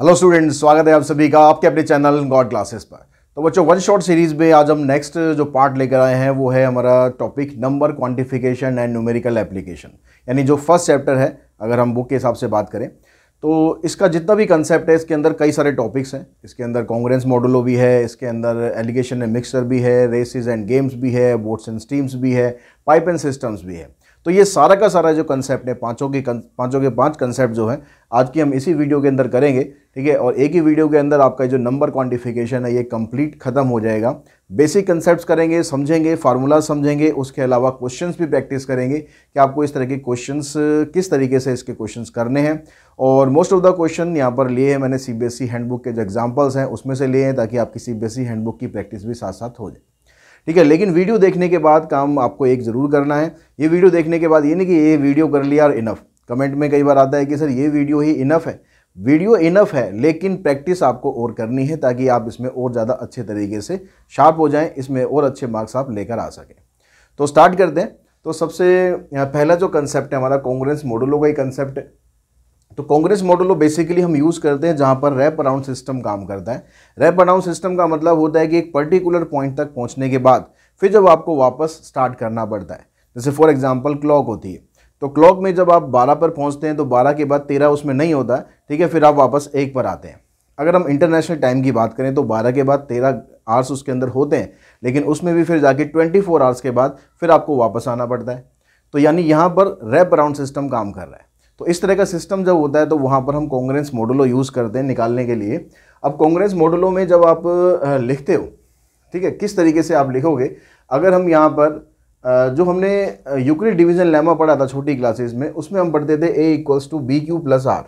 Hello students स्वागत है आप सभी का आपके अपने चैनल गॉड क्लासेस पर तो बच्चों वन शॉट सीरीज में आज हम नेक्स्ट जो पार्ट लेकर आए हैं वो है हमारा topic number quantification and numerical application यानी जो फर्स्ट चैप्टर है अगर हम बुक के हिसाब से बात करें तो इसका जितना भी कंसेप्ट है इसके अंदर कई सारे टॉपिक्स हैं इसके अंदर कांग्रेस मॉडलो भी है इसके अंदर एलिगेशन एंड मिक्सर भी है रेसिस एंड गेम्स भी है बोट्स एंड स्टीम्स भी है पाइप एंड सिस्टम्स भी है तो ये सारा का सारा जो कंसेप्ट है पांचों के पांचों के पांच कंसेप्ट जो है आज की हम इसी वीडियो के अंदर करेंगे ठीक है और एक ही वीडियो के अंदर आपका जो नंबर क्वांटिफिकेशन है ये कंप्लीट खत्म हो जाएगा बेसिक कंसेप्ट करेंगे समझेंगे फार्मूला समझेंगे उसके अलावा क्वेश्चंस भी प्रैक्टिस करेंगे कि आपको इस तरह के क्वेश्चन किस तरीके से इसके क्वेश्चन करने हैं और मोस्ट ऑफ द क्वेश्चन यहाँ पर लिए हैं मैंने C B S E handbook के जो एग्जाम्पल्स हैं उसमें से लिए हैं ताकि आपकी C B S E handbook की प्रैक्टिस भी साथ साथ हो जाए ठीक है लेकिन वीडियो देखने के बाद काम आपको एक ज़रूर करना है ये वीडियो देखने के बाद ये नहीं कि ये वीडियो कर लिया और इनफ कमेंट में कई बार आता है कि सर ये वीडियो ही इनफ है वीडियो इनफ है लेकिन प्रैक्टिस आपको और करनी है ताकि आप इसमें और ज़्यादा अच्छे तरीके से शार्प हो जाएं इसमें और अच्छे मार्क्स आप लेकर आ सकें तो स्टार्ट करते हैं तो सबसे पहला जो कंसेप्ट है हमारा कांग्रेस मॉडलों का ही कंसेप्ट है तो कांग्रेस मॉडल बेसिकली हम यूज़ करते हैं जहाँ पर रैप अराउंड सिस्टम काम करता है रैप अराउंड सिस्टम का मतलब होता है कि एक पर्टिकुलर पॉइंट तक पहुँचने के बाद फिर जब आपको वापस स्टार्ट करना पड़ता है जैसे फॉर एग्जाम्पल क्लॉक होती है तो क्लॉक में जब आप 12 पर पहुँचते हैं तो 12 के बाद 13 उसमें नहीं होता ठीक है फिर आप वापस एक पर आते हैं अगर हम इंटरनेशनल टाइम की बात करें तो 12 के बाद 13 आवर्स उसके अंदर होते हैं लेकिन उसमें भी फिर जाके 24 आवर्स के बाद फिर आपको वापस आना पड़ता है तो यानी यहाँ पर रैप अराउंड सिस्टम काम कर रहा है तो इस तरह का सिस्टम जब होता है तो वहाँ पर हम कांग्रेस मॉडलो यूज़ करते हैं निकालने के लिए अब कांग्रेस मॉडलों में जब आप लिखते हो ठीक है किस तरीके से आप लिखोगे अगर हम यहाँ पर जो हमने यूक्लिड डिवीजन लेमा पढ़ा था छोटी क्लासेस में उसमें हम पढ़ते थे A equals to B Q plus R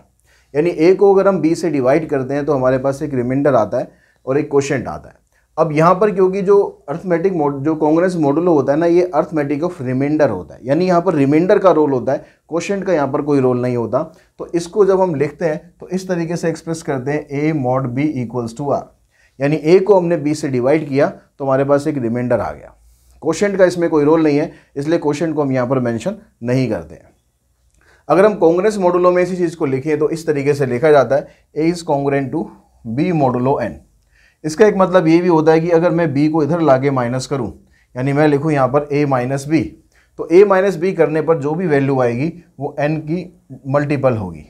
यानी ए को अगर हम बी से डिवाइड करते हैं तो हमारे पास एक रिमाइंडर आता है और एक क्वेश्चन आता है अब यहाँ पर क्योंकि जो अर्थमेटिक जो कांग्रेस मॉडल होता है ना ये अर्थमेटिक ऑफ रिमाइंडर होता है यानी यहाँ पर रिमाइंडर का रोल होता है क्वेश्चन का यहाँ पर कोई रोल नहीं होता तो इसको जब हम लिखते हैं तो इस तरीके से एक्सप्रेस करते हैं A mod B equals to R यानी ए को हमने बी से डिवाइड किया तो हमारे पास एक रिमाइंडर आ गया क्वेश्चन का इसमें कोई रोल नहीं है इसलिए क्वेश्चन को हम यहाँ पर मैंशन नहीं करते हैं अगर हम कांग्रेस मॉडलों में इसी चीज़ को लिखें तो इस तरीके से लिखा जाता है A is congruent to B modulo N इसका एक मतलब ये भी होता है कि अगर मैं बी को इधर ला के माइनस करूँ यानी मैं लिखूँ यहाँ पर ए माइनस बी तो ए माइनस बी करने पर जो भी वैल्यू आएगी वो एन की मल्टीपल होगी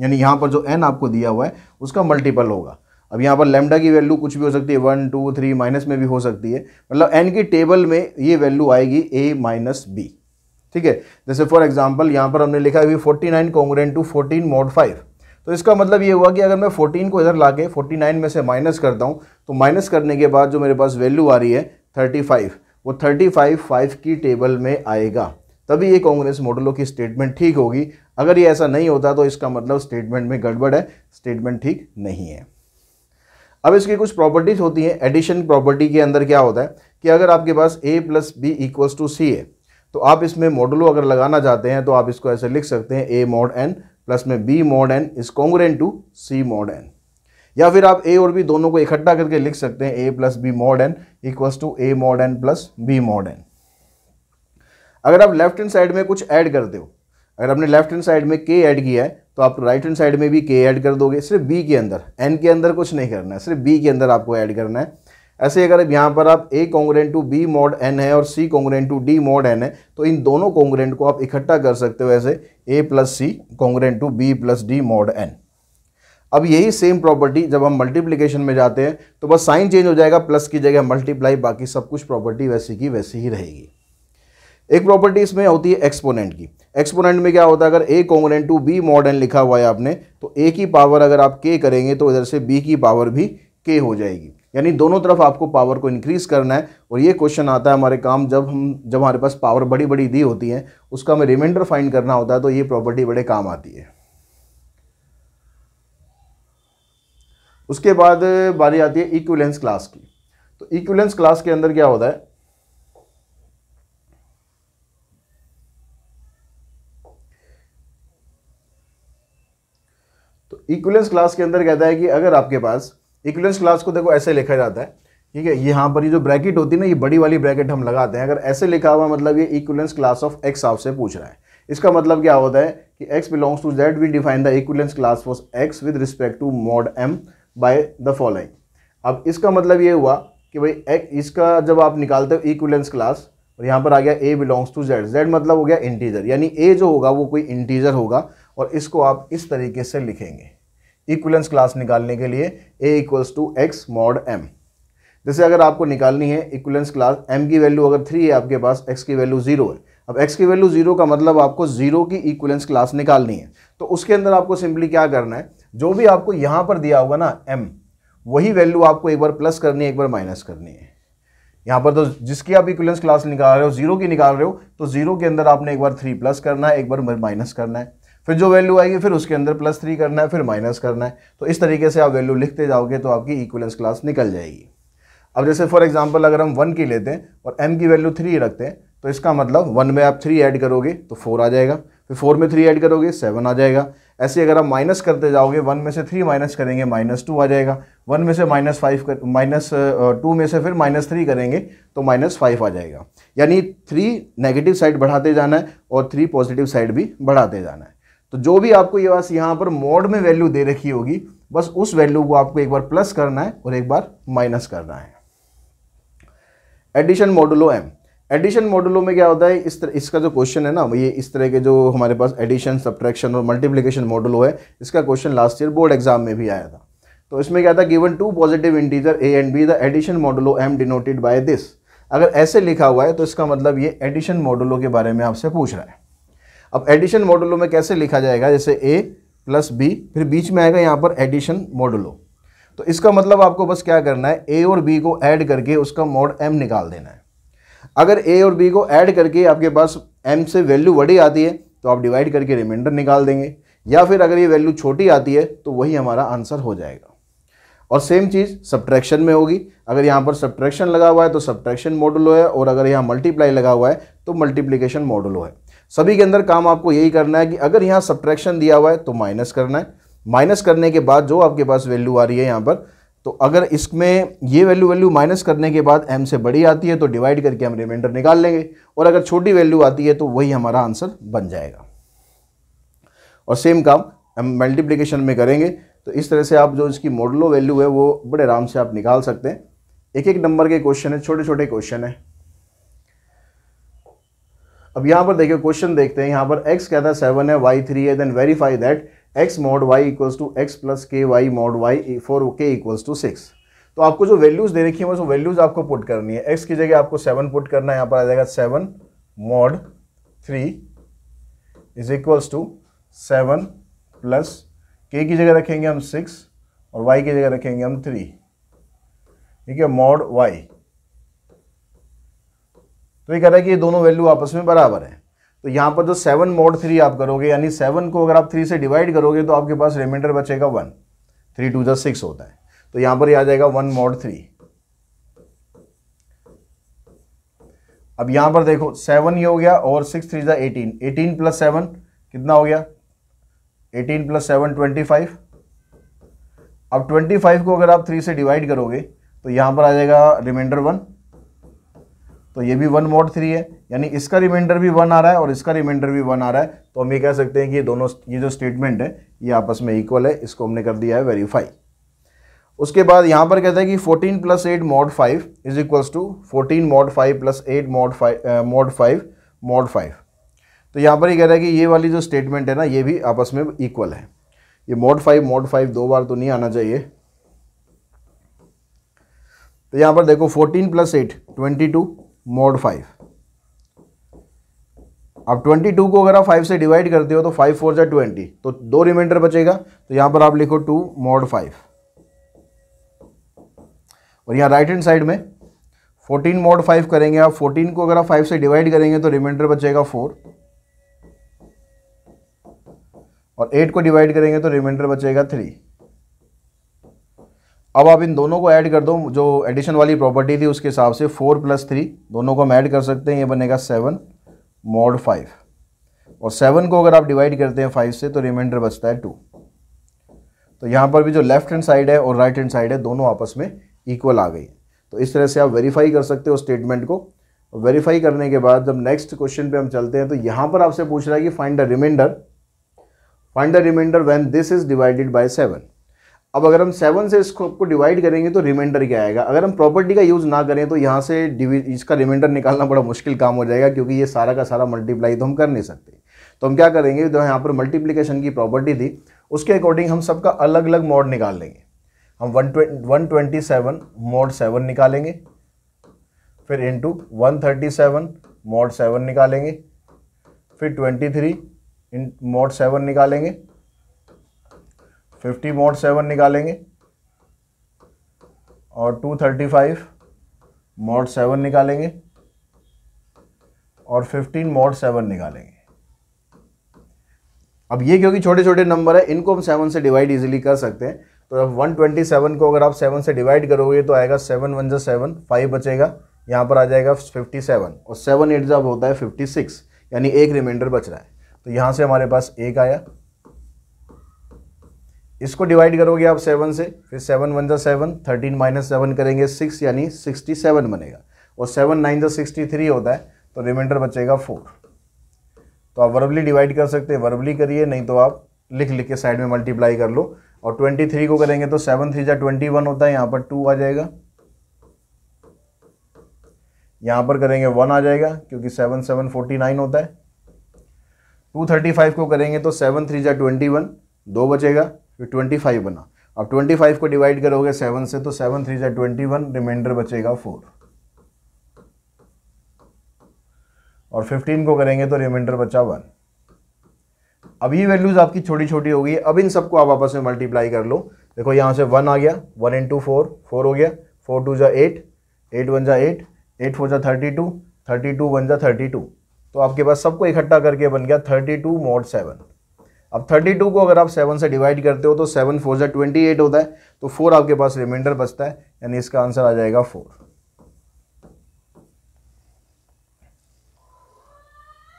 यानी यहाँ पर जो एन आपको दिया हुआ है उसका मल्टीपल होगा अब यहाँ पर लेमडा की वैल्यू कुछ भी हो सकती है वन टू थ्री माइनस में भी हो सकती है मतलब एन की टेबल में ये वैल्यू आएगी ए माइनस बी ठीक है जैसे फॉर एग्जाम्पल यहाँ पर हमने लिखा है forty nine congruent to fourteen mod five तो इसका मतलब ये हुआ कि अगर मैं 14 को इधर ला के फोर्टी में से माइनस करता हूँ तो माइनस करने के बाद जो मेरे पास वैल्यू आ रही है 35 वो 35 फाइव की टेबल में आएगा तभी ये कांग्रेस मॉडलों की स्टेटमेंट ठीक होगी अगर ये ऐसा नहीं होता तो इसका मतलब स्टेटमेंट में गड़बड़ है स्टेटमेंट ठीक नहीं है अब इसकी कुछ प्रॉपर्टीज़ होती हैं एडिशन प्रॉपर्टी के अंदर क्या होता है कि अगर आपके पास A plus B equals to C है तो आप इसमें मॉडलो अगर लगाना चाहते हैं तो आप इसको ऐसे लिख सकते हैं ए मॉड एन प्लस में B mod N is congruent to C mod N या फिर आप ए और बी दोनों को इकट्ठा करके लिख सकते हैं A plus B mod N equals to A mod N plus B mod N अगर आप लेफ्ट हैंड साइड में कुछ ऐड करते हो अगर आपने लेफ्ट हैंड साइड में के ऐड किया है तो आप राइट हैंड साइड में भी के ऐड कर दोगे सिर्फ बी के अंदर एन के अंदर कुछ नहीं करना है सिर्फ बी के अंदर आपको ऐड करना है ऐसे अगर यहाँ पर आप A congruent to B mod N है और C congruent to D mod N है तो इन दोनों कॉन्ग्रेंट को आप इकट्ठा कर सकते हो ऐसे A plus C congruent to B plus D mod N अब यही सेम प्रॉपर्टी जब हम मल्टीप्लिकेशन में जाते हैं तो बस साइन चेंज हो जाएगा प्लस की जगह मल्टीप्लाई बाकी सब कुछ प्रॉपर्टी वैसी की वैसी ही रहेगी एक प्रॉपर्टी इसमें होती है एक्सपोनेंट की एक्सपोनेंट में क्या होता है अगर A congruent to B mod N लिखा हुआ है आपने तो ए की पावर अगर आप के करेंगे तो इधर से बी की पावर भी के हो जाएगी यानी दोनों तरफ आपको पावर को इंक्रीज़ करना है और ये क्वेश्चन आता है हमारे काम जब हम जब हमारे पास पावर बड़ी बड़ी दी होती है उसका हमें रिमाइंडर फाइंड करना होता है तो ये प्रॉपर्टी बड़े काम आती है उसके बाद बारी आती है इक्विलेंस क्लास की तो इक्विलेंस क्लास के अंदर क्या होता है तो इक्विलेंस क्लास के अंदर कहता है कि अगर आपके पास इक्विलेंस क्लास को देखो ऐसे लिखा जाता है ठीक है यहाँ पर ये जो ब्रैकेट होती है ना ये बड़ी वाली ब्रैकेट हम लगाते हैं अगर ऐसे लिखा हुआ मतलब ये इक्विलेंस क्लास ऑफ एक्स आपसे पूछ रहा है इसका मतलब क्या होता है कि X belongs to Z we define the equivalence class for X with respect to mod M by the following अब इसका मतलब ये हुआ कि भाई एक्स इसका जब आप निकालते हो इक्विलेंस क्लास और यहाँ पर आ गया A belongs to Z Z मतलब हो गया इंटीजर यानी ए जो होगा वो कोई इंटीजर होगा और इसको आप इस तरीके से लिखेंगे इक्वलेंस क्लास निकालने के लिए A equals to X mod M जैसे अगर आपको निकालनी है इक्वलेंस क्लास एम की वैल्यू अगर थ्री है आपके पास एक्स की वैल्यू जीरो है अब एक्स की वैल्यू जीरो का मतलब आपको जीरो की इक्वलेंस क्लास निकालनी है तो उसके अंदर आपको सिंपली क्या करना है जो भी आपको यहाँ पर दिया होगा ना एम वही वैल्यू आपको एक बार प्लस करनी है एक बार माइनस करनी है यहाँ पर तो जिसकी आप इक्वलेंस क्लास निकाल रहे हो जीरो की निकाल रहे हो तो जीरो के अंदर आपने एक बार थ्री प्लस करना है एक बार माइनस करना है फिर जो वैल्यू आएगी फिर उसके अंदर प्लस थ्री करना है फिर माइनस करना है तो इस तरीके से आप वैल्यू लिखते जाओगे तो आपकी इक्वलेंस क्लास निकल जाएगी अब जैसे फॉर एग्जाम्पल अगर हम वन की लेते हैं और एम की वैल्यू थ्री रखते हैं तो इसका मतलब वन में आप थ्री ऐड करोगे तो फोर आ जाएगा फिर फोर में थ्री ऐड करोगे सेवन आ जाएगा ऐसे अगर आप माइनस करते जाओगे वन में से थ्री माइनस करेंगे माइनस टू आ जाएगा वन में से माइनस फाइव कर माइनस टू में से फिर माइनस थ्री करेंगे तो माइनस फाइव आ जाएगा यानी थ्री नेगेटिव साइड बढ़ाते जाना है और थ्री पॉजिटिव साइड भी बढ़ाते जाना है तो जो भी आपको ये बस यहाँ पर मोड में वैल्यू दे रखी होगी बस उस वैल्यू को आपको एक बार प्लस करना है और एक बार माइनस करना है addition modulo M addition modulo में क्या होता है इस तरह इसका जो क्वेश्चन है ना ये इस तरह के जो हमारे पास एडिशन सब्ट्रैक्शन और मल्टीप्लिकेशन मॉडुलो है इसका question last year board exam में भी आया था तो इसमें क्या था given two positive integer A and B the addition modulo M denoted by this अगर ऐसे लिखा हुआ है तो इसका मतलब ये एडिशन मॉडुलो के बारे में आपसे पूछ रहा है अब एडिशन मॉडुलो में कैसे लिखा जाएगा जैसे ए प्लस बी फिर बीच में आएगा यहाँ पर एडिशन मॉडुलो तो इसका मतलब आपको बस क्या करना है ए और बी को ऐड करके उसका मॉड एम निकाल देना है अगर ए और बी को ऐड करके आपके पास एम से वैल्यू बड़ी आती है तो आप डिवाइड करके रिमाइंडर निकाल देंगे या फिर अगर ये वैल्यू छोटी आती है तो वही हमारा आंसर हो जाएगा और सेम चीज़ सब्ट्रैक्शन में होगी अगर यहाँ पर सब्ट्रैक्शन लगा हुआ है तो सब्ट्रैक्शन मॉडुलो है और अगर यहाँ मल्टीप्लाई लगा हुआ है तो मल्टीप्लीकेशन मॉडुलो है सभी के अंदर काम आपको यही करना है कि अगर यहाँ सब्ट्रैक्शन दिया हुआ है तो माइनस करना है माइनस करने के बाद जो आपके पास वैल्यू आ रही है यहाँ पर तो अगर इसमें ये वैल्यू वैल्यू माइनस करने के बाद एम से बड़ी आती है तो डिवाइड करके हम रिमाइंडर निकाल लेंगे और अगर छोटी वैल्यू आती है तो वही हमारा आंसर बन जाएगा और सेम काम हम मल्टीप्लीकेशन में करेंगे तो इस तरह से आप जो इसकी मॉडलो वैल्यू है वो बड़े आराम से आप निकाल सकते हैं एक एक नंबर के क्वेश्चन है छोटे छोटे क्वेश्चन है अब यहाँ पर देखिए क्वेश्चन देखते हैं यहाँ पर x कहता है सेवन है वाई थ्री है then verify that x mod y equals to X plus K Y mod Y four K equals to six तो आपको जो वैल्यूज़ दे रखी है वो वैल्यूज़ आपको पुट करनी है एक्स की जगह आपको सेवन पुट करना है यहाँ पर आ जाएगा seven mod three is equals to seven plus K की जगह रखेंगे हम सिक्स और वाई की जगह रखेंगे हम थ्री ठीक है मॉड वाई तो ये कह रहा है कि ये दोनों वैल्यू आपस में बराबर है तो यहाँ पर जो सेवन मोड थ्री आप करोगे यानी सेवन को अगर आप थ्री से डिवाइड करोगे तो आपके पास रिमाइंडर बचेगा वन थ्री टू जो सिक्स होता है तो यहाँ पर आ जाएगा वन मोड थ्री अब यहाँ पर देखो सेवन ही हो गया और सिक्स थ्री जो एटीन एटीन प्लस सेवन कितना हो गया eighteen plus seven twenty five अब ट्वेंटी फाइव को अगर आप थ्री से डिवाइड करोगे तो यहाँ पर आ जाएगा रिमाइंडर वन तो ये भी वन मोड थ्री है यानी इसका रिमाइंडर भी वन आ रहा है और इसका रिमाइंडर भी वन आ रहा है तो हम ये कह सकते हैं कि ये दोनों ये जो स्टेटमेंट है ये आपस में इक्वल है इसको हमने कर दिया है वेरीफाई उसके बाद यहाँ पर कहता है कि 14 plus eight mod five is equals to fourteen mod five plus eight mod five mod five mod five तो यहाँ पर ये कह रहा है कि ये वाली जो स्टेटमेंट है ना ये भी आपस में इक्वल है ये मॉड फाइव मॉड फाइव दो बार तो नहीं आना चाहिए तो यहाँ पर देखो 14 plus eight twenty two mod five अब 22 को अगर आप 5 से डिवाइड करते हो तो 5 फोर जाए ट्वेंटी तो दो रिमाइंडर बचेगा तो यहां पर आप लिखो टू मोड फाइव और यहां राइट हैंड साइड में 14 मोड फाइव करेंगे आप 14 को अगर आप 5 से डिवाइड करेंगे तो रिमाइंडर बचेगा 4 और 8 को डिवाइड करेंगे तो रिमाइंडर बचेगा थ्री अब आप इन दोनों को ऐड कर दो जो एडिशन वाली प्रॉपर्टी थी उसके हिसाब से फोर प्लस थ्री दोनों को हम ऐड कर सकते हैं ये बनेगा सेवन मॉड फाइव और सेवन को अगर आप डिवाइड करते हैं फाइव से तो रिमाइंडर बचता है टू तो यहाँ पर भी जो लेफ्ट हैंड साइड है और राइट हैंड साइड है दोनों आपस में इक्वल आ गई तो इस तरह से आप वेरीफाई कर सकते हो स्टेटमेंट को वेरीफाई करने के बाद जब नेक्स्ट क्वेश्चन पे हम चलते हैं तो यहाँ पर आपसे पूछ रहा है कि find the remainder find the remainder when this is divided by seven अब अगर हम सेवन से इसको आपको डिवाइड करेंगे तो रिमाइंडर क्या आएगा अगर हम प्रॉपर्टी का यूज़ ना करें तो यहाँ से इसका रिमाइंडर निकालना बड़ा मुश्किल काम हो जाएगा क्योंकि ये सारा का सारा मल्टीप्लाई तो हम कर नहीं सकते तो हम क्या करेंगे जो तो यहाँ पर मल्टीप्लीकेशन की प्रॉपर्टी थी उसके अकॉर्डिंग हम सबका अलग अलग मोड निकाल लेंगे हम one one twenty seven mod seven निकालेंगे फिर into one thirty seven mod seven निकालेंगे फिर ट्वेंटी थ्री मोड सेवन निकालेंगे फिफ्टी मोड सेवन निकालेंगे और two thirty five mod seven निकालेंगे और फिफ्टीन मोड सेवन निकालेंगे अब ये क्योंकि छोटे छोटे नंबर है इनको हम सेवन से डिवाइड इजीली कर सकते हैं तो अब 127 को अगर आप सेवन से डिवाइड करोगे तो आएगा सेवन वन जो सेवन फाइव बचेगा यहाँ पर आ जाएगा 57 और सेवन एट जब होता है 56 यानी एक रिमाइंडर बच रहा है तो यहाँ से हमारे पास एक आया इसको डिवाइड करोगे आप सेवन से फिर सेवन वन ज़ा सेवन थर्टीन माइनस सेवन करेंगे सिक्स यानी सिक्सटी सेवन बनेगा और सेवन नाइन ज़ा सिक्सटी थ्री होता है तो रिमाइंडर बचेगा फोर तो आप वर्बली डिवाइड कर सकते हैं वर्बली करिए नहीं तो आप लिख लिख के साइड में मल्टीप्लाई कर लो और ट्वेंटी थ्री को करेंगे तो सेवन थ्री ज़ा ट्वेंटी वन होता है यहाँ पर टू आ जाएगा यहाँ पर करेंगे वन आ जाएगा क्योंकि सेवन सेवन फोर्टी नाइन होता है टू थर्टी फाइव को करेंगे तो सेवन थ्री ज़ा ट्वेंटी वन दो बचेगा फिर ट्वेंटी फाइव बना अब ट्वेंटी फाइव को डिवाइड करोगे सेवन से तो सेवन थ्री जै ट्वेंटी वन रिमाइंडर बचेगा फोर और फिफ्टीन को करेंगे तो रिमाइंडर बचा वन अब ये वैल्यूज आपकी छोटी छोटी होगी अब इन सबको आप आपस में मल्टीप्लाई कर लो देखो यहाँ से वन आ गया वन इंटू फोर फोर हो गया फोर टू जा एट एट वन जा एट एट फोर जा thirty two thirty two one जा थर्टी टू तो आपके पास सबको इकट्ठा करके बन गया थर्टी टू मोड सेवन अब 32 को अगर आप 7 से डिवाइड करते हो तो 7 फोर जै ट्वेंटी होता है तो 4 आपके पास रिमाइंडर बचता है यानी इसका आंसर आ जाएगा 4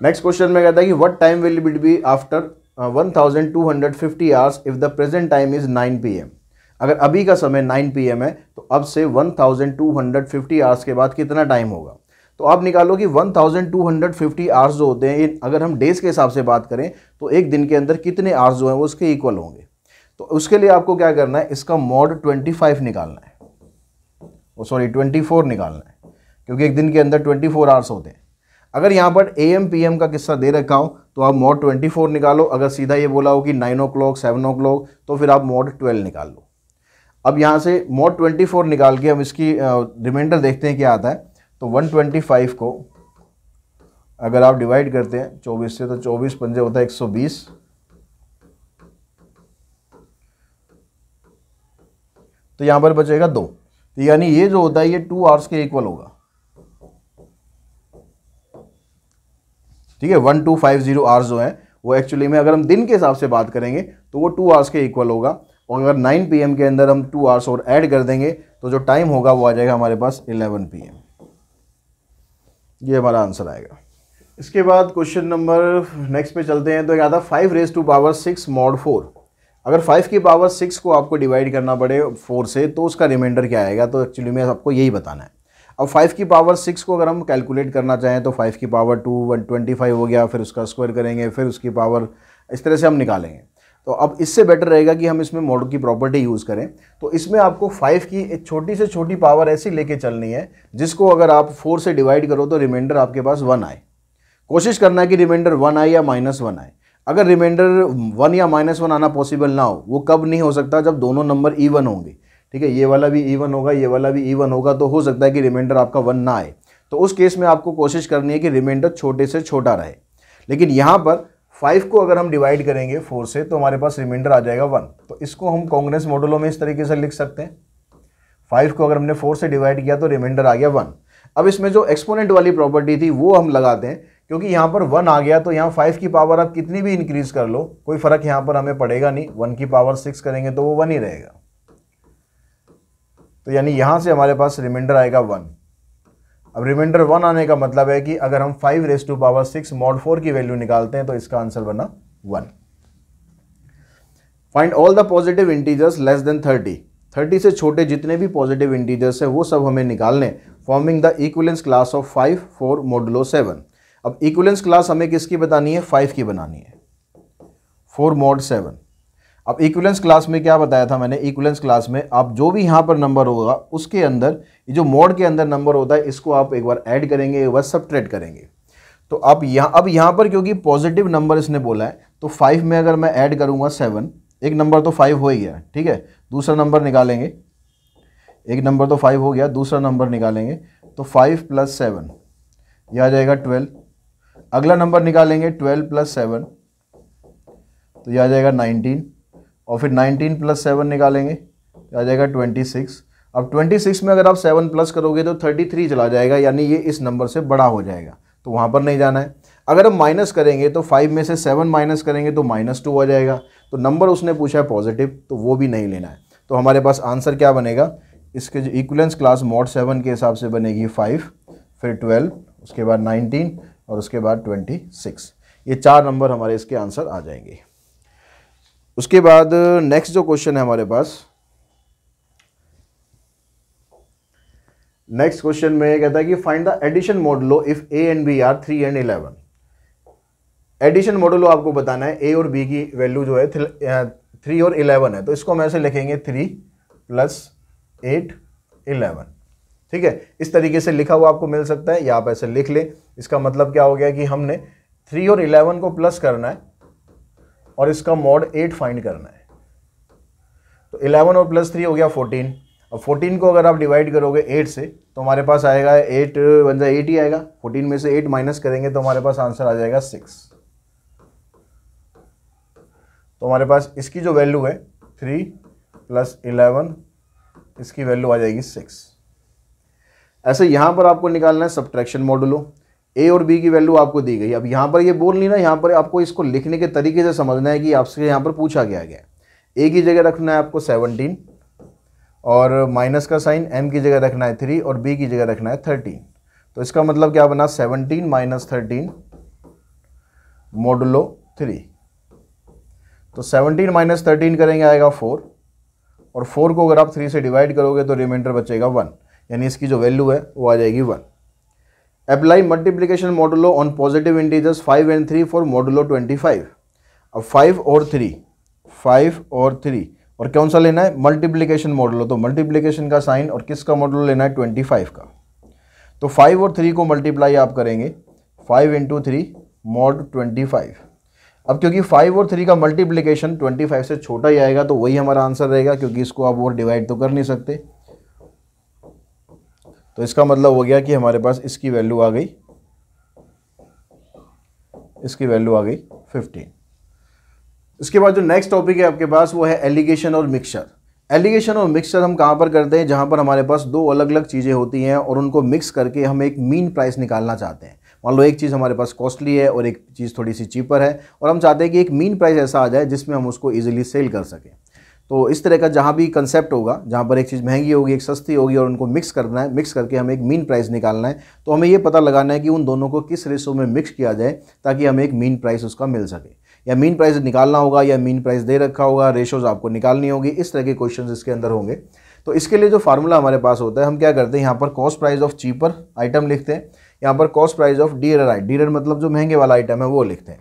नेक्स्ट क्वेश्चन में कहता है कि what time will it be after 1250 hours if the present time is 9 PM अगर अभी का समय 9 पीएम है तो अब से 1250 आवर्स के बाद कितना टाइम होगा तो आप निकालो कि 1250 आवर्स जो होते हैं अगर हम डेज के हिसाब से बात करें तो एक दिन के अंदर कितने आवर्स जो हैं वो उसके इक्वल होंगे तो उसके लिए आपको क्या करना है इसका मॉड 25 निकालना है ओ सॉरी 24 निकालना है क्योंकि एक दिन के अंदर 24 आवर्स होते हैं अगर यहाँ पर ए एम पी एम का किस्सा दे रखा हो तो आप मॉड 24 निकालो अगर सीधा ये बोला हो कि nine o'clock seven o'clock तो फिर आप मॉड 12 निकाल लो अब यहाँ से मॉड 24 निकाल के हम इसकी रिमाइंडर देखते हैं क्या आता है तो 125 को अगर आप डिवाइड करते हैं 24 से तो 24 पंजे होता है 120 तो यहां पर बचेगा दो तो यानी ये जो होता है ये टू आवर्स के इक्वल होगा ठीक है one two five zero hours जो है वो एक्चुअली में अगर हम दिन के हिसाब से बात करेंगे तो वो टू आवर्स के इक्वल होगा और अगर नाइन पीएम के अंदर हम टू आवर्स और ऐड कर देंगे तो जो टाइम होगा वो आ जाएगा हमारे पास इलेवन पीएम ये हमारा आंसर आएगा इसके बाद क्वेश्चन नंबर नेक्स्ट पे चलते हैं तो क्या था five raise to power six mod four अगर फाइव की पावर सिक्स को आपको डिवाइड करना पड़े फोर से तो उसका रिमाइंडर क्या आएगा तो एक्चुअली में आपको यही बताना है अब फाइव की पावर सिक्स को अगर हम कैलकुलेट करना चाहें तो फाइव की power two one twenty five हो गया फिर उसका स्क्वायर करेंगे फिर उसकी पावर इस तरह से हम निकालेंगे तो अब इससे बेटर रहेगा कि हम इसमें मॉडल की प्रॉपर्टी यूज़ करें तो इसमें आपको फाइव की एक छोटी से छोटी पावर ऐसी लेके चलनी है जिसको अगर आप फोर से डिवाइड करो तो रिमाइंडर आपके पास वन आए कोशिश करना है कि रिमाइंडर वन आए या माइनस वन आए अगर रिमाइंडर वन या माइनस वन आना पॉसिबल ना हो वो कब नहीं हो सकता जब दोनों नंबर ईवन होंगे ठीक है ये वाला भी ईवन होगा ये वाला भी ईवन होगा तो हो सकता है कि रिमाइंडर आपका वन ना आए तो उस केस में आपको कोशिश करनी है कि रिमाइंडर छोटे से छोटा रहे लेकिन यहाँ पर फाइव को अगर हम डिवाइड करेंगे फोर से तो हमारे पास रिमाइंडर आ जाएगा वन तो इसको हम कांग्रेस मॉडलों में इस तरीके से लिख सकते हैं फाइव को अगर हमने फोर से डिवाइड किया तो रिमाइंडर आ गया वन अब इसमें जो एक्सपोनेंट वाली प्रॉपर्टी थी वो हम लगाते हैं क्योंकि यहाँ पर वन आ गया तो यहाँ फाइव की पावर आप कितनी भी इंक्रीज़ कर लो कोई फ़र्क यहाँ पर हमें पड़ेगा नहीं वन की पावर सिक्स करेंगे तो वो वन ही रहेगा तो यानी यहाँ से हमारे पास रिमाइंडर आएगा वन अब रिमाइंडर वन आने का मतलब है कि अगर हम five raise to power six mod four की वैल्यू निकालते हैं तो इसका आंसर बना one find all the positive integers less than thirty thirty से छोटे जितने भी पॉजिटिव इंटीजर्स हैं वो सब हमें निकालने forming the equivalence class of five four modulo seven अब इक्वलेंस क्लास हमें किसकी बतानी है फाइव की बनानी है फोर मॉड सेवन अब इक्वलेंस क्लास में क्या बताया था मैंने इक्वलेंस क्लास में आप जो भी यहाँ पर नंबर होगा उसके अंदर ये जो मोड के अंदर नंबर होता है इसको आप एक बार ऐड करेंगे एक बार ट्रेड करेंगे तो अब यहाँ अब यहाँ पर क्योंकि पॉजिटिव नंबर इसने बोला है तो फाइव में अगर मैं ऐड करूँगा सेवन एक नंबर तो फाइव हो ही गया ठीक है दूसरा नंबर निकालेंगे एक नंबर तो फाइव हो गया दूसरा नंबर निकालेंगे तो फाइव प्लस सेवन यह आ जाएगा ट्वेल्व अगला नंबर निकालेंगे ट्वेल्व प्लस सेवन तो यह आ जाएगा नाइनटीन और फिर 19 प्लस सेवन निकालेंगे तो आ जाएगा 26 अब 26 में अगर आप 7 प्लस करोगे तो 33 चला जाएगा यानी ये इस नंबर से बड़ा हो जाएगा तो वहाँ पर नहीं जाना है अगर हम माइनस करेंगे तो फाइव में से सेवन माइनस करेंगे तो माइनस टू हो जाएगा तो नंबर उसने पूछा है पॉजिटिव तो वो भी नहीं लेना है तो हमारे पास आंसर क्या बनेगा इसके जो इक्वलेंस क्लास मॉड सेवन के हिसाब से बनेगी फाइव फिर ट्वेल्व उसके बाद नाइनटीन और उसके बाद ट्वेंटी सिक्स ये चार नंबर हमारे इसके आंसर आ जाएंगे उसके बाद नेक्स्ट uh, जो क्वेश्चन है हमारे पास नेक्स्ट क्वेश्चन में कहता है कि find the addition modulo if A and B are three and eleven addition modulo आपको बताना है ए और बी की वैल्यू जो है थ्री uh, और इलेवन है तो इसको हम ऐसे लिखेंगे थ्री प्लस एट इलेवन ठीक है इस तरीके से लिखा हुआ आपको मिल सकता है या आप ऐसे लिख लें इसका मतलब क्या हो गया कि हमने थ्री और इलेवन को प्लस करना है और इसका मॉड एट फाइंड करना है तो इलेवन और प्लस थ्री हो गया फोर्टीन अब फोर्टीन को अगर आप डिवाइड करोगे एट से तो हमारे पास आएगा एट वन जो एट ही आएगा फोर्टीन में से एट माइनस करेंगे तो हमारे पास आंसर आ जाएगा सिक्स तो हमारे पास इसकी जो वैल्यू है थ्री प्लस इलेवन इसकी वैल्यू आ जाएगी सिक्स ऐसे यहाँ पर आपको निकालना है सब्ट्रैक्शन मॉडुलो ए और बी की वैल्यू आपको दी गई अब यहाँ पर ये बोल नहीं ना यहाँ पर आपको इसको लिखने के तरीके से समझना है कि आपसे यहाँ पर पूछा गया गया ए की जगह रखना है आपको सेवनटीन और माइनस का साइन एम की जगह रखना है थ्री और बी की जगह रखना है थर्टीन तो इसका मतलब क्या बना seventeen minus thirteen modulo three तो सेवनटीन माइनस थर्टीन करेंगे आएगा फोर और फोर को अगर आप थ्री से डिवाइड करोगे तो रिमाइंडर बचेगा वन यानी इसकी जो वैल्यू है वो आ जाएगी one apply multiplication modulo on positive integers five and three for modulo twenty five अब फाइव और थ्री फाइव और थ्री और कौन सा लेना है मल्टीप्लीकेशन मॉडुलो तो मल्टीप्लीकेशन का साइन और किसका मॉडुलो लेना है ट्वेंटी फाइव का तो फाइव और थ्री को मल्टीप्लाई आप करेंगे five into three mod twenty five अब क्योंकि फाइव और थ्री का मल्टीप्लीकेशन ट्वेंटी फाइव से छोटा ही आएगा तो वही हमारा आंसर रहेगा क्योंकि इसको आप और डिवाइड तो कर नहीं सकते तो इसका मतलब हो गया कि हमारे पास इसकी वैल्यू आ गई इसकी वैल्यू आ गई 15 इसके बाद जो नेक्स्ट टॉपिक है आपके पास वो है एलिगेशन और मिक्सचर एलिगेशन और मिक्सचर हम कहाँ पर करते हैं जहाँ पर हमारे पास दो अलग अलग चीज़ें होती हैं और उनको मिक्स करके हम एक मीन प्राइस निकालना चाहते हैं मान लो एक चीज़ हमारे पास कॉस्टली है और एक चीज़ थोड़ी सी चीपर है और हम चाहते हैं कि एक मीन प्राइस ऐसा आ जाए जिसमें हम उसको ईजिली सेल कर सकें तो इस तरह का जहाँ भी कंसेप्ट होगा जहाँ पर एक चीज़ महंगी होगी एक सस्ती होगी और उनको मिक्स करना है मिक्स करके हमें एक मीन प्राइस निकालना है तो हमें ये पता लगाना है कि उन दोनों को किस रेशो में मिक्स किया जाए ताकि हमें एक मीन प्राइस उसका मिल सके या मीन प्राइस निकालना होगा या मीन प्राइस दे रखा होगा रेशोज़ आपको निकालनी होगी इस तरह के क्वेश्चन इसके अंदर होंगे तो इसके लिए जो फार्मूला हमारे पास होता है हम क्या करते हैं यहाँ पर cost price of cheaper item लिखते हैं यहाँ पर कॉस्ट प्राइस ऑफ डीरर आई डीरर मतलब जो महंगे वाला आइटम है वो लिखते हैं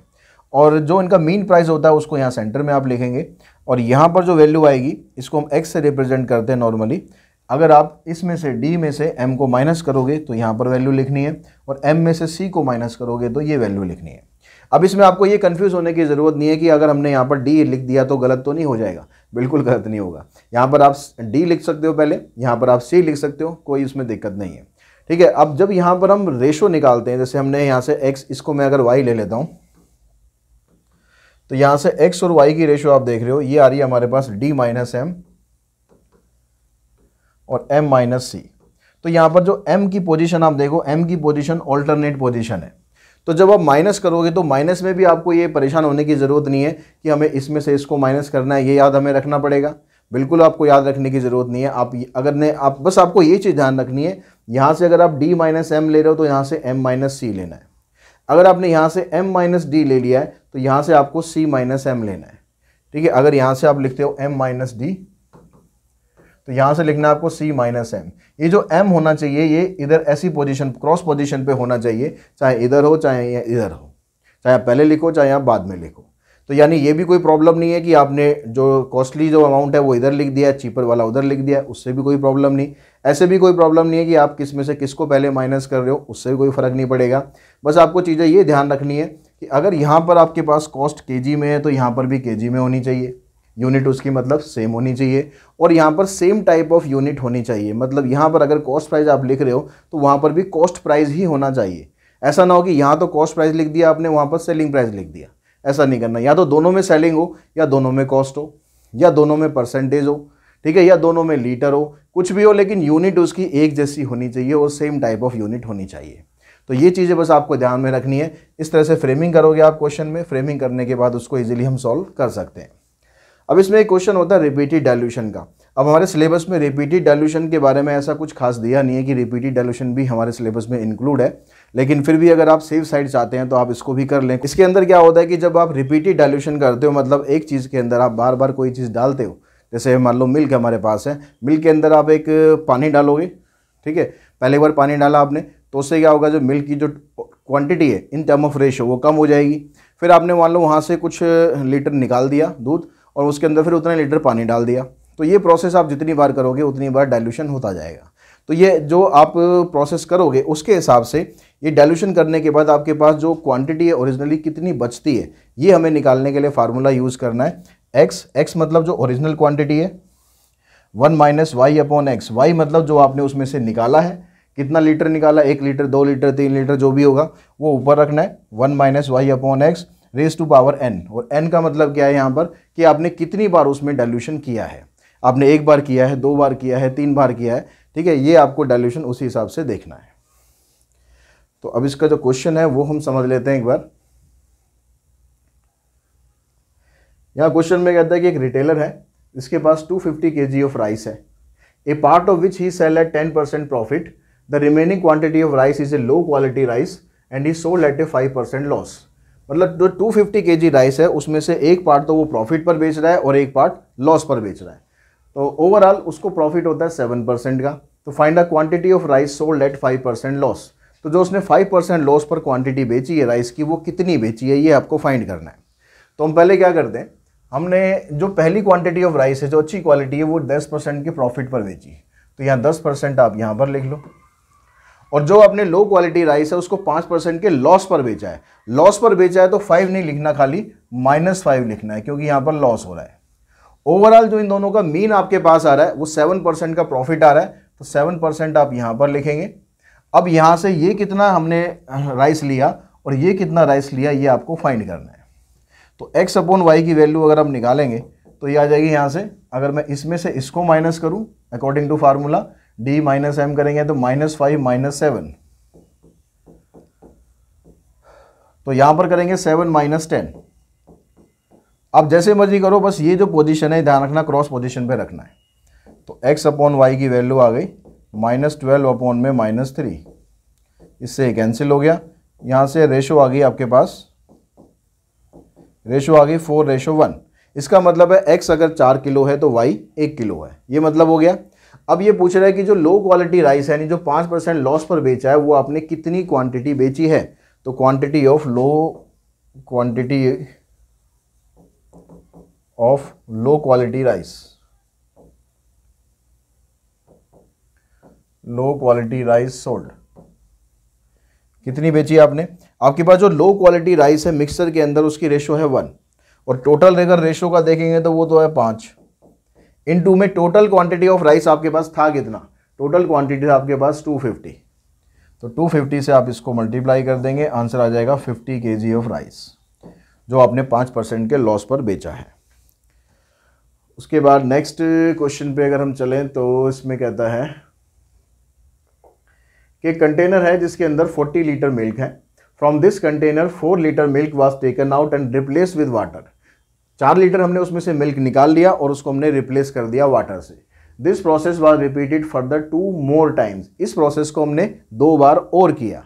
और जो इनका मीन प्राइस होता है उसको यहाँ सेंटर में आप लिखेंगे और यहाँ पर जो वैल्यू आएगी इसको हम एक्स से रिप्रेजेंट करते हैं नॉर्मली अगर आप इसमें से डी में से एम को माइनस करोगे तो यहाँ पर वैल्यू लिखनी है और एम में से सी को माइनस करोगे तो ये वैल्यू लिखनी है अब इसमें आपको ये कन्फ्यूज़ होने की ज़रूरत नहीं है कि अगर हमने यहाँ पर डी लिख दिया तो गलत तो नहीं हो जाएगा बिल्कुल गलत नहीं होगा यहाँ पर आप डी लिख सकते हो पहले यहाँ पर आप सी लिख सकते हो कोई इसमें दिक्कत नहीं है ठीक है अब जब यहाँ पर हम रेशो निकालते हैं जैसे हमने यहाँ से एक्स इसको मैं अगर वाई ले लेता हूँ तो यहां से एक्स और वाई की रेशियो आप देख रहे हो ये आ रही है हमारे पास डी माइनस एम और एम माइनस सी तो यहां पर जो एम की पोजीशन आप देखो एम की पोजीशन ऑल्टरनेट पोजीशन है तो जब आप माइनस करोगे तो माइनस में भी आपको ये परेशान होने की ज़रूरत नहीं है कि हमें इसमें से इसको माइनस करना है ये याद हमें रखना पड़ेगा बिल्कुल आपको याद रखने की ज़रूरत नहीं है आप अगर ने आप बस आपको ये चीज़ ध्यान रखनी है यहां से अगर आप डी माइनस एम ले रहे हो तो यहां से एम माइनस सी लेना है अगर आपने यहाँ से m माइनस डी ले लिया है तो यहाँ से आपको c माइनस एम लेना है ठीक है अगर यहाँ से आप लिखते हो m माइनस डी तो यहाँ से लिखना है आपको c माइनस एम ये जो m होना चाहिए ये इधर ऐसी पोजीशन क्रॉस पोजीशन पे होना चाहिए चाहे इधर हो चाहे इधर हो चाहे आप पहले लिखो चाहे आप बाद में लिखो तो यानी ये भी कोई प्रॉब्लम नहीं है कि आपने जो कॉस्टली जो अमाउंट है वो इधर लिख दिया चीपर वाला उधर लिख दिया उससे भी कोई प्रॉब्लम नहीं ऐसे भी कोई प्रॉब्लम नहीं है कि आप किस में से किसको पहले माइनस कर रहे हो उससे भी कोई फ़र्क नहीं पड़ेगा बस आपको चीज़ें ये ध्यान रखनी है कि अगर यहाँ पर आपके पास कॉस्ट के में है तो यहाँ पर भी के में होनी चाहिए यूनिट उसकी मतलब सेम होनी चाहिए और यहाँ पर सेम टाइप ऑफ यूनिट होनी चाहिए मतलब यहाँ पर अगर कॉस्ट प्राइस आप लिख रहे हो तो वहाँ पर भी कॉस्ट प्राइस ही होना चाहिए ऐसा ना हो कि यहाँ तो कॉस्ट प्राइस लिख दिया आपने वहाँ पर सेलिंग प्राइस लिख दिया ऐसा नहीं करना या तो दोनों में सेलिंग हो या दोनों में कॉस्ट हो या दोनों में परसेंटेज हो ठीक है या दोनों में लीटर हो कुछ भी हो लेकिन यूनिट उसकी एक जैसी होनी चाहिए और सेम टाइप ऑफ यूनिट होनी चाहिए तो ये चीज़ें बस आपको ध्यान में रखनी है इस तरह से फ्रेमिंग करोगे आप क्वेश्चन में फ्रेमिंग करने के बाद उसको ईजिली हम सॉल्व कर सकते हैं अब इसमें एक क्वेश्चन होता है रिपीटेड डायल्यूशन का अब हमारे सिलेबस में रिपीटेड डाइल्यूशन के बारे में ऐसा कुछ खास दिया नहीं है कि रिपीटेड डाइल्यूशन भी हमारे सिलेबस में इंक्लूड है लेकिन फिर भी अगर आप सेफ साइड चाहते हैं तो आप इसको भी कर लें इसके अंदर क्या होता है कि जब आप रिपीटेड डाइल्यूशन करते हो मतलब एक चीज़ के अंदर आप बार बार कोई चीज़ डालते हो जैसे मान लो मिल्क हमारे पास है मिल्क के अंदर आप एक पानी डालोगे ठीक है पहले बार पानी डाला आपने तो उससे क्या होगा जो मिल्क की जो क्वान्टिटी है इन टर्म ऑफ रेशो वो कम हो जाएगी फिर आपने मान लो वहाँ से कुछ लीटर निकाल दिया दूध और उसके अंदर फिर उतना लीटर पानी डाल दिया तो ये प्रोसेस आप जितनी बार करोगे उतनी बार डायल्यूशन होता जाएगा तो ये जो आप प्रोसेस करोगे उसके हिसाब से ये डायल्यूशन करने के बाद आपके पास जो क्वांटिटी है ओरिजिनली कितनी बचती है ये हमें निकालने के लिए फार्मूला यूज़ करना है एक्स एक्स मतलब जो ओरिजिनल क्वांटिटी है one minus y upon x y मतलब जो आपने उसमें से निकाला है कितना लीटर निकाला एक लीटर दो लीटर तीन लीटर जो भी होगा वो ऊपर रखना है one minus y upon x raise to power n और एन का मतलब क्या है यहाँ पर कि आपने कितनी बार उसमें डायल्यूशन किया है आपने एक बार किया है दो बार किया है तीन बार किया है ठीक है ये आपको डायल्यूशन उसी हिसाब से देखना है तो अब इसका जो क्वेश्चन है वो हम समझ लेते हैं एक बार यहाँ क्वेश्चन में कहता है कि एक रिटेलर है इसके पास 250 फिफ्टी ऑफ राइस है a part of which he sell at 10 percent profit the remaining quantity of rice is a low quality rice and he sold at a five percent loss मतलब जो 250 fifty rice है उसमें से एक part तो वो profit पर बेच रहा है और एक पार्ट लॉस पर बेच रहा है तो ओवरऑल उसको प्रॉफिट होता है सेवन परसेंट का तो find the quantity of rice sold at five percent loss तो जो उसने फाइव परसेंट लॉस पर क्वांटिटी बेची है राइस की वो कितनी बेची है ये आपको फाइंड करना है तो हम पहले क्या करते हैं हमने जो पहली क्वांटिटी ऑफ राइस है जो अच्छी क्वालिटी है वो दस परसेंट के प्रॉफिट पर बेची है तो यहाँ दस परसेंट आप यहाँ पर लिख लो और जो आपने लो क्वालिटी राइस है उसको पाँच परसेंट के लॉस पर बेचा है लॉस पर बेचा है तो फाइव नहीं लिखना खाली माइनस फाइव लिखना है क्योंकि यहाँ पर लॉस हो रहा है ओवरऑल जो इन दोनों का मीन आपके पास आ रहा है वो सेवन परसेंट का प्रॉफिट आ रहा है तो सेवन परसेंट आप यहाँ पर लिखेंगे अब यहाँ से ये कितना हमने राइस लिया और ये कितना राइस लिया ये आपको फाइंड करना है तो एक्स अपॉन वाई की वैल्यू अगर हम निकालेंगे तो ये आ जाएगी यहाँ से अगर मैं इसमें से इसको माइनस करूँ according to formula D minus M करेंगे तो माइनस फाइव माइनस सेवन तो यहाँ पर करेंगे सेवन माइनस टेन अब जैसे मर्जी करो बस ये जो पोजीशन है ध्यान रखना क्रॉस पोजीशन पे रखना है तो एक्स अपॉन वाई की वैल्यू आ गई माइनस ट्वेल्व अपॉन में माइनस थ्री इससे कैंसिल हो गया यहाँ से रेशो आ गई आपके पास रेशो आ गई फोर रेशो वन इसका मतलब है एक्स अगर चार किलो है तो वाई एक किलो है ये मतलब हो गया अब ये पूछ रहा है कि जो लो क्वालिटी राइस है जो पाँच परसेंट लॉस पर बेचा है वो आपने कितनी क्वांटिटी बेची है तो quantity of low quantity of low quality rice. Low quality rice sold कितनी बेची आपने आपके पास जो लो क्वालिटी राइस है मिक्सर के अंदर उसकी रेशो है वन और टोटल अगर रेशो का देखेंगे तो वो तो है पाँच इन टू में टोटल क्वांटिटी ऑफ राइस आपके पास था कितना टोटल क्वांटिटी आपके पास टू फिफ्टी तो टू फिफ्टी से आप इसको मल्टीप्लाई कर देंगे आंसर आ जाएगा फिफ्टी के ऑफ राइस जो आपने पाँच परसेंट के लॉस पर बेचा है उसके बाद नेक्स्ट क्वेश्चन पे अगर हम चलें तो इसमें कहता है कि कंटेनर है जिसके अंदर 40 लीटर मिल्क है from this container 4 litre milk was taken out and replace with water चार लीटर हमने उसमें से मिल्क निकाल लिया और उसको हमने रिप्लेस कर दिया वाटर से this process was repeated further two more times इस प्रोसेस को हमने दो बार और किया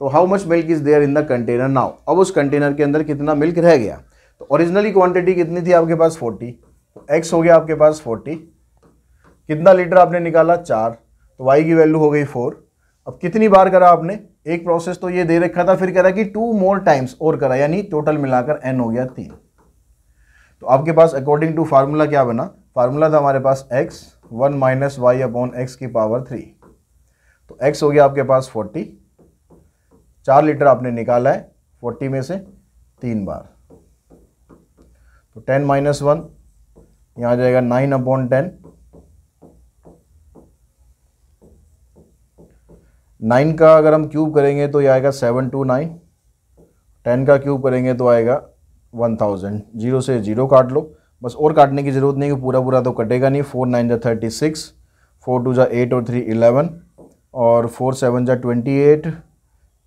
तो how much milk is there in the container now अब उस कंटेनर के अंदर कितना मिल्क रह गया तो ओरिजिनली क्वांटिटी कितनी थी आपके पास 40 एक्स हो गया आपके पास फोर्टी कितना लीटर आपने निकाला चार तो वाई की वैल्यू हो गई फोर अब कितनी बार करा आपने एक प्रोसेस तो ये दे रखा था फिर करा कि टू मोर टाइम्स और करा यानी टोटल मिलाकर एन हो गया तीन तो आपके पास अकॉर्डिंग टू फार्मूला क्या बना फार्मूला था हमारे पास x one minus y upon x की पावर थ्री तो एक्स हो गया आपके पास फोर्टी चार लीटर आपने निकाला है फोर्टी में से तीन बार तो टेन माइनस वन यहाँ आ जाएगा नाइन अपॉन टेन नाइन का अगर हम क्यूब करेंगे तो ये आएगा सेवन टू नाइन टेन का क्यूब करेंगे तो आएगा वन थाउजेंड जीरो से जीरो काट लो बस और काटने की ज़रूरत नहीं कि पूरा पूरा तो कटेगा नहीं फोर नाइन जा थर्टी सिक्स फोर टू जा एट और थ्री इलेवन और फोर सेवन जा ट्वेंटी एट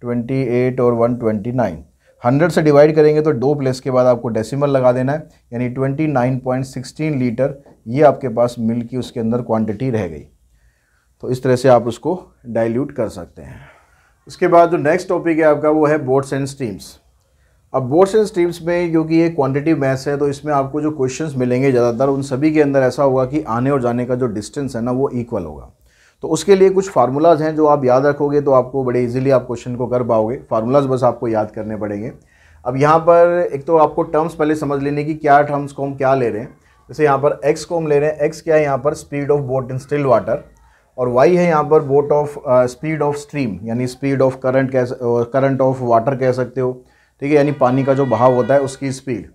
ट्वेंटी एट और वन ट्वेंटी नाइन हंड्रेड से डिवाइड करेंगे तो दो प्लेस के बाद आपको डेसिमल लगा देना है यानी twenty nine point sixteen litre ये आपके पास मिल्क की उसके अंदर क्वांटिटी रह गई तो इस तरह से आप उसको डाइल्यूट कर सकते हैं उसके बाद जो नेक्स्ट टॉपिक है आपका वो है बोर्ड्स एंड स्ट्रीम्स अब बोर्ड्स एंड स्ट्रीम्स में क्योंकि ये क्वान्टिटी मैथ्स है तो इसमें आपको जो क्वेश्चन मिलेंगे ज़्यादातर उन सभी के अंदर ऐसा होगा कि आने और जाने का जो डिस्टेंस है ना वो इक्वल होगा तो उसके लिए कुछ फार्मूलाज हैं जो आप याद रखोगे तो आपको बड़े इजीली आप क्वेश्चन को कर पाओगे फार्मूलाज बस आपको याद करने पड़ेंगे अब यहाँ पर एक तो आपको टर्म्स पहले समझ लेने की क्या टर्म्स को हम क्या ले रहे हैं जैसे यहाँ पर एक्स को हम ले रहे हैं एक्स क्या है यहाँ पर speed of boat in still water और वाई है यहाँ पर boat of speed of stream यानी स्पीड ऑफ करंट कह करंट ऑफ वाटर कह सकते हो ठीक है यानी पानी का जो बहाव होता है उसकी स्पीड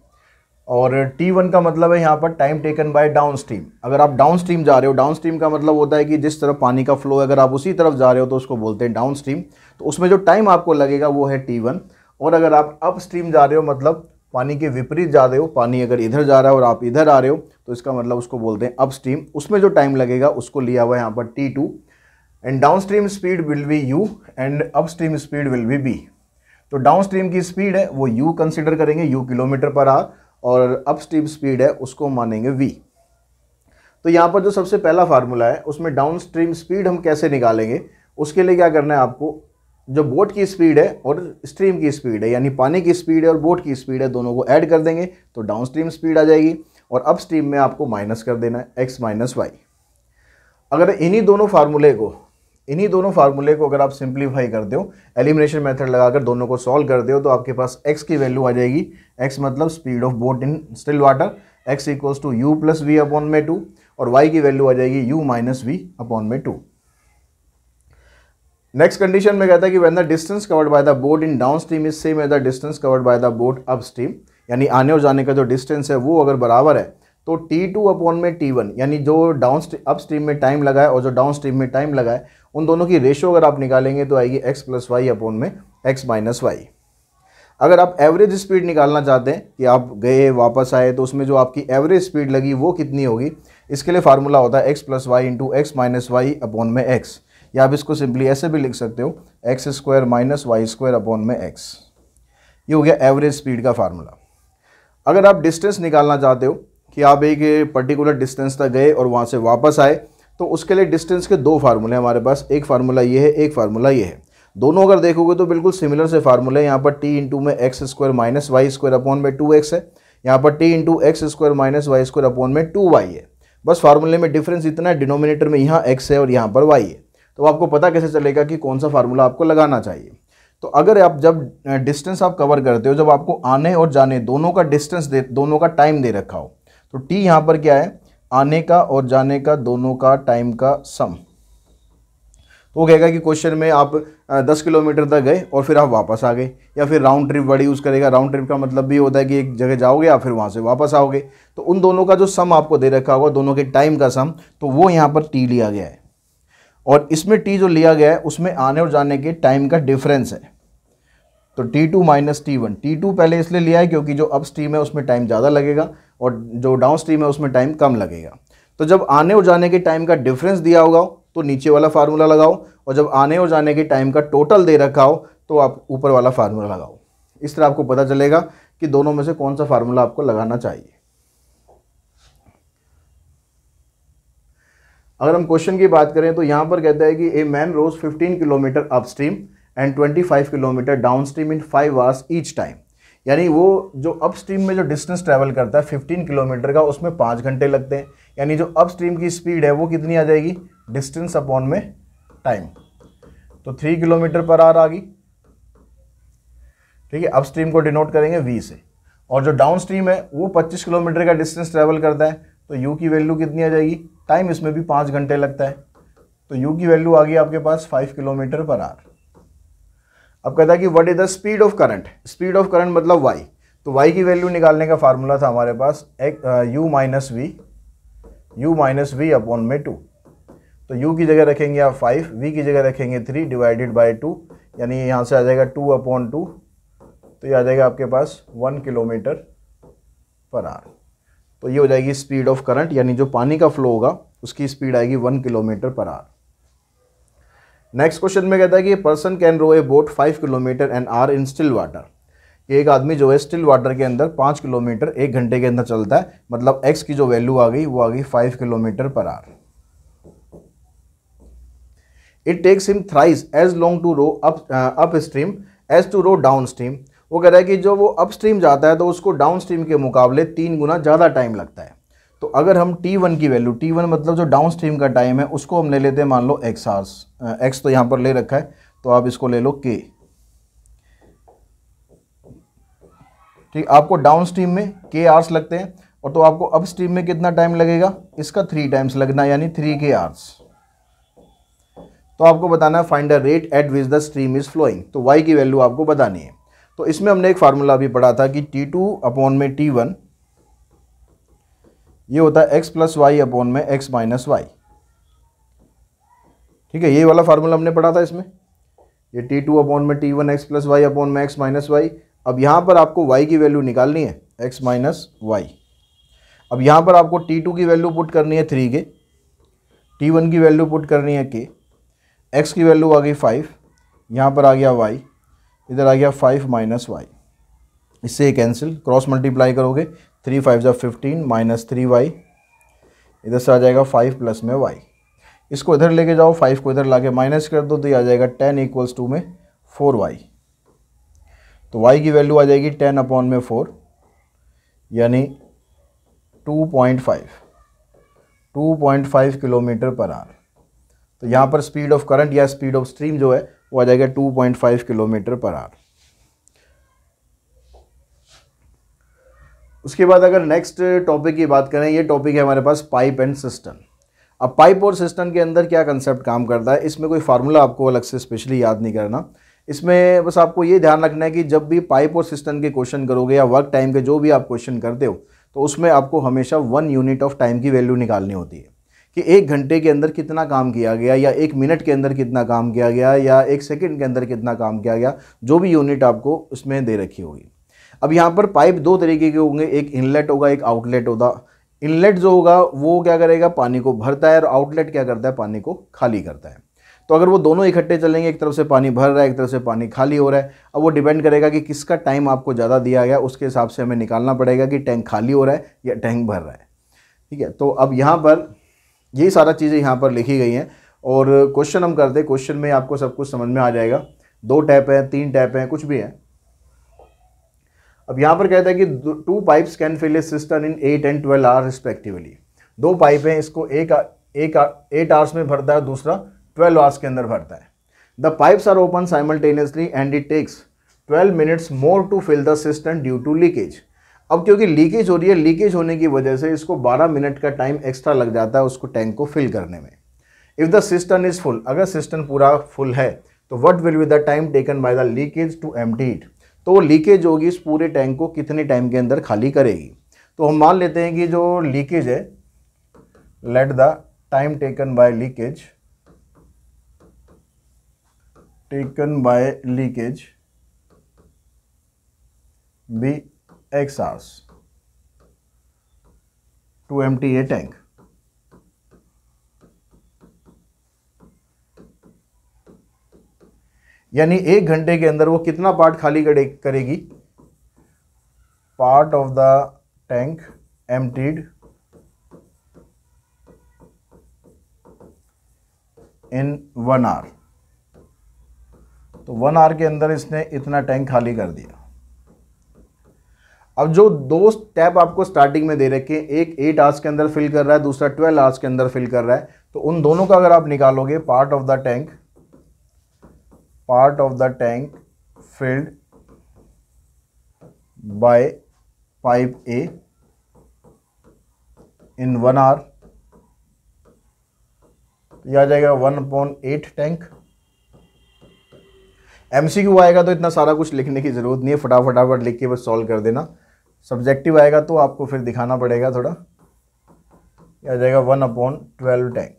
और T1 का मतलब है यहाँ पर time taken by downstream अगर आप डाउन स्ट्रीम जा रहे हो डाउन स्ट्रीम का मतलब होता है कि जिस तरफ पानी का फ्लो है अगर आप उसी तरफ जा रहे हो तो उसको बोलते हैं डाउन स्ट्रीम तो उसमें जो टाइम आपको लगेगा वो है T1 और अगर आप अप स्ट्रीम जा रहे हो मतलब पानी के विपरीत जा रहे हो पानी अगर इधर जा रहा है और आप इधर आ रहे हो तो इसका मतलब उसको बोलते हैं अप स्ट्रीम उसमें जो टाइम लगेगा उसको लिया हुआ है यहाँ पर t two and downstream speed will be u and upstream speed will be b b downstream की स्पीड है वो यू कंसिडर करेंगे यू किलोमीटर पर आर और अपस्ट्रीम स्पीड है उसको मानेंगे वी तो यहाँ पर जो सबसे पहला फार्मूला है उसमें डाउन स्ट्रीम स्पीड हम कैसे निकालेंगे उसके लिए क्या करना है आपको जो बोट की स्पीड है और स्ट्रीम की स्पीड है यानी पानी की स्पीड है और बोट की स्पीड है दोनों को ऐड कर देंगे तो डाउन स्ट्रीम स्पीड आ जाएगी और अप स्ट्रीम में आपको माइनस कर देना है एक्स माइनस वाई अगर इन्हीं दोनों फार्मूले को इन्हीं दोनों फार्मूले को अगर आप सिंप्लीफाई कर दो एलिमिनेशन मेथड लगाकर दोनों को सॉल्व कर दो तो आपके पास x की वैल्यू आ जाएगी x मतलब speed of boat in still water x equals to u plus v upon में टू और y की वैल्यू आ जाएगी u माइनस वी अपॉन में टू नेक्स्ट कंडीशन में कहता है कि when the distance covered by the boat in downstream is same as the distance covered by the boat upstream यानी आने और जाने का जो डिस्टेंस है वो अगर बराबर है तो T2 टू अपॉन में T1 यानी जो डाउन अप स्ट्रीम में टाइम लगाए और जो डाउन स्ट्रीम में टाइम लगाए उन दोनों की रेशो अगर आप निकालेंगे तो आएगी एक्स प्लस वाई अपोन में एक्स माइनस वाई अगर आप एवरेज स्पीड निकालना चाहते हैं कि आप गए वापस आए तो उसमें जो आपकी एवरेज स्पीड लगी वो कितनी होगी इसके लिए फार्मूला होता है x plus y into x minus y upon में एक्स या आप इसको सिंपली ऐसे भी लिख सकते हो x square minus y square upon में एक्स ये हो गया एवरेज स्पीड का फार्मूला अगर आप डिस्टेंस निकालना चाहते हो कि आप एक पर्टिकुलर डिस्टेंस तक गए और वहाँ से वापस आए तो उसके लिए डिस्टेंस के दो फार्मूले हमारे पास एक फार्मूला ये है एक फार्मूला ये है दोनों अगर देखोगे तो बिल्कुल सिमिलर से फार्मूले यहाँ पर टी इंटू में x square minus y square upon में टू एक्स है यहाँ पर t into x square minus y square upon में टू वाई है बस फार्मूले में डिफरेंस इतना है डिनोमिनेटर में यहाँ एक्स है और यहाँ पर वाई है तो आपको पता कैसे चलेगा कि कौन सा फार्मूला आपको लगाना चाहिए तो अगर आप जब डिस्टेंस आप कवर करते हो जब आपको आने और जाने दोनों का डिस्टेंस दे दोनों का टाइम दे रखा हो तो टी यहाँ पर क्या है आने का और जाने का दोनों का टाइम का सम तो वो कहेगा कि क्वेश्चन में आप दस किलोमीटर तक गए और फिर आप वापस आ गए या फिर राउंड ट्रिप वर्ड यूज़ करेगा राउंड ट्रिप का मतलब भी होता है कि एक जगह जाओगे या फिर वहाँ से वापस आओगे तो उन दोनों का जो सम आपको दे रखा होगा दोनों के टाइम का सम तो वो यहाँ पर टी लिया गया है और इसमें टी जो लिया गया है उसमें आने और जाने के टाइम का डिफरेंस है तो t two minus t one t two पहले इसलिए लिया है क्योंकि जो अप स्ट्रीम है उसमें टाइम ज़्यादा लगेगा और जो डाउन स्ट्रीम है उसमें टाइम कम लगेगा तो जब आने और जाने के टाइम का डिफरेंस दिया होगा तो नीचे वाला फार्मूला लगाओ और जब आने और जाने के टाइम का टोटल दे रखा हो तो आप ऊपर वाला फार्मूला लगाओ इस तरह आपको पता चलेगा कि दोनों में से कौन सा फार्मूला आपको लगाना चाहिए अगर हम क्वेश्चन की बात करें तो यहाँ पर कहता है कि a man rows 15 kilometre upstream and 25 kilometre downstream in five hours each time यानी वो जो अप स्ट्रीम में जो डिस्टेंस ट्रैवल करता है 15 किलोमीटर का उसमें पाँच घंटे लगते हैं यानी जो अप स्ट्रीम की स्पीड है वो कितनी आ जाएगी डिस्टेंस अपॉन में टाइम तो थ्री किलोमीटर पर आर आ गई ठीक है अप स्ट्रीम को डिनोट करेंगे वी से और जो डाउन स्ट्रीम है वो 25 किलोमीटर का डिस्टेंस ट्रैवल करता है तो यू की वैल्यू कितनी आ जाएगी टाइम इसमें भी पाँच घंटे लगता है तो यू की वैल्यू आ गई आपके पास फाइव किलोमीटर पर आर अब कहता है कि what is the speed of current speed of current मतलब वाई तो वाई की वैल्यू निकालने का फार्मूला था हमारे पास एक u minus v u minus v upon में टू तो u की जगह रखेंगे आप फाइव v की जगह रखेंगे थ्री डिवाइडेड बाई टू यानी यहाँ से आ जाएगा टू अपॉन टू तो ये आ जाएगा आपके पास वन किलोमीटर पर आर तो ये हो जाएगी स्पीड ऑफ करंट यानी जो पानी का फ्लो होगा उसकी स्पीड आएगी one kilometre per hour next question में कहता है कि person can row a boat five kilometre an hour in still water एक आदमी जो है स्टिल वाटर के अंदर पाँच किलोमीटर एक घंटे के अंदर चलता है मतलब एक्स की जो वैल्यू आ गई वो आ गई five kilometre per hour it takes him thrice as long to row up upstream as to row downstream वो कह रहा है कि जो वो अप स्ट्रीम जाता है तो उसको डाउन स्ट्रीम के मुकाबले तीन गुना ज़्यादा टाइम लगता है तो अगर हम T1 की वैल्यू T1 मतलब जो डाउन स्ट्रीम का टाइम है उसको हम ले लेते हैं मान लो एक्स आर्स एक्स तो यहां पर ले रखा है तो आप इसको ले लो के ठीक आपको डाउन स्ट्रीम में के आर्स लगते हैं और तो आपको अप स्ट्रीम में कितना टाइम लगेगा इसका थ्री टाइम्स लगना यानी थ्री के आर्स तो आपको बताना है find the rate at which the stream is flowing तो वाई की वैल्यू आपको बतानी है तो इसमें हमने एक फार्मूला भी पढ़ा था कि टी टू अपॉन में टी वन ये होता है एक्स प्लस वाई अपॉन में एक्स माइनस वाई ठीक है ये वाला फार्मूला हमने पढ़ा था इसमें ये टी टू अपॉन में t one x plus y upon में एक्स माइनस वाई अब यहाँ पर आपको वाई की वैल्यू निकालनी है एक्स माइनस वाई अब यहाँ पर आपको टी टू की वैल्यू पुट करनी है थ्री के टी वन की वैल्यू पुट करनी है के एक्स की वैल्यू आ गई फाइव यहाँ पर आ गया वाई इधर आ गया फाइव माइनस वाई इससे कैंसिल क्रॉस मल्टीप्लाई करोगे थ्री फाइव ज़ा फिफ्टीन माइनस थ्री वाई इधर से आ जाएगा फाइव प्लस में वाई इसको इधर लेके जाओ फाइव को इधर लाके माइनस कर दो तो ये आ जाएगा टेन इक्वल्स टू में फोर वाई तो वाई की वैल्यू आ जाएगी टेन अपॉन में फोर यानी two point five two point five kilometre per hour तो यहाँ पर स्पीड ऑफ करंट या स्पीड ऑफ स्ट्रीम जो है वो आ जाएगा two point five kilometre per hour उसके बाद अगर नेक्स्ट टॉपिक की बात करें ये टॉपिक है हमारे पास पाइप एंड सिस्टम अब पाइप और सिस्टम के अंदर क्या कंसेप्ट काम करता है इसमें कोई फार्मूला आपको अलग से स्पेशली याद नहीं करना इसमें बस आपको ये ध्यान रखना है कि जब भी पाइप और सिस्टम के क्वेश्चन करोगे या वर्क टाइम के जो भी आप क्वेश्चन करते हो तो उसमें आपको हमेशा वन यूनिट ऑफ टाइम की वैल्यू निकालनी होती है कि एक घंटे के अंदर कितना काम किया गया या एक मिनट के अंदर कितना काम किया गया या एक सेकंड के अंदर कितना काम किया गया जो भी यूनिट आपको उसमें दे रखी होगी अब यहाँ पर पाइप दो तरीके के होंगे एक इनलेट होगा एक आउटलेट होगा इनलेट जो होगा वो क्या करेगा पानी को भरता है और आउटलेट क्या करता है पानी को खाली करता है तो अगर वो दोनों इकट्ठे चलेंगे एक तरफ से पानी भर रहा है एक तरफ से पानी खाली हो रहा है अब वो डिपेंड करेगा कि किसका टाइम आपको ज़्यादा दिया गया उसके हिसाब से हमें निकालना पड़ेगा कि टैंक खाली हो रहा है या टैंक भर रहा है ठीक है तो अब यहाँ पर यही सारा चीज़ें यहाँ पर लिखी गई हैं और क्वेश्चन हम करते क्वेश्चन में आपको सब कुछ समझ में आ जाएगा दो टैप हैं तीन टैप हैं कुछ भी हैं अब यहाँ पर कहता है कि two pipes can fill a system in eight and twelve hour respectively दो पाइप हैं इसको एक एक एट आवर्स में भरता है दूसरा ट्वेल्व आवर्स के अंदर भरता है the pipes are open simultaneously and it takes twelve minutes more to fill the system due to leakage अब क्योंकि लीकेज हो रही है लीकेज होने की वजह से इसको बारह मिनट का टाइम एक्स्ट्रा लग जाता है उसको टैंक को फिल करने में if the system is full अगर सिस्टम पूरा फुल है तो what will be the time taken by the leakage to एम इट तो वो लीकेज होगी इस पूरे टैंक को कितने टाइम के अंदर खाली करेगी तो हम मान लेते हैं कि जो लीकेज है let the time taken by leakage taken by leakage be x hours to empty a tank यानी एक घंटे के अंदर वो कितना पार्ट खाली करे, करेगी part of the tank emptied in one hour तो वन आवर के अंदर इसने इतना टैंक खाली कर दिया अब जो दो स्टेप आपको स्टार्टिंग में दे रखे हैं एक एट आवर्स के अंदर फिल कर रहा है दूसरा ट्वेल्व आवर्स के अंदर फिल कर रहा है तो उन दोनों का अगर आप निकालोगे part of the tank part of the tank filled by pipe A in one hour यह आ जाएगा one upon eight tank M C Q आएगा तो इतना सारा कुछ लिखने की ज़रूरत नहीं है फटाफट लिख के बस सॉल्व कर देना सब्जेक्टिव आएगा तो आपको फिर दिखाना पड़ेगा थोड़ा यह आ जाएगा वन अपॉन ट्वेल्व टैंक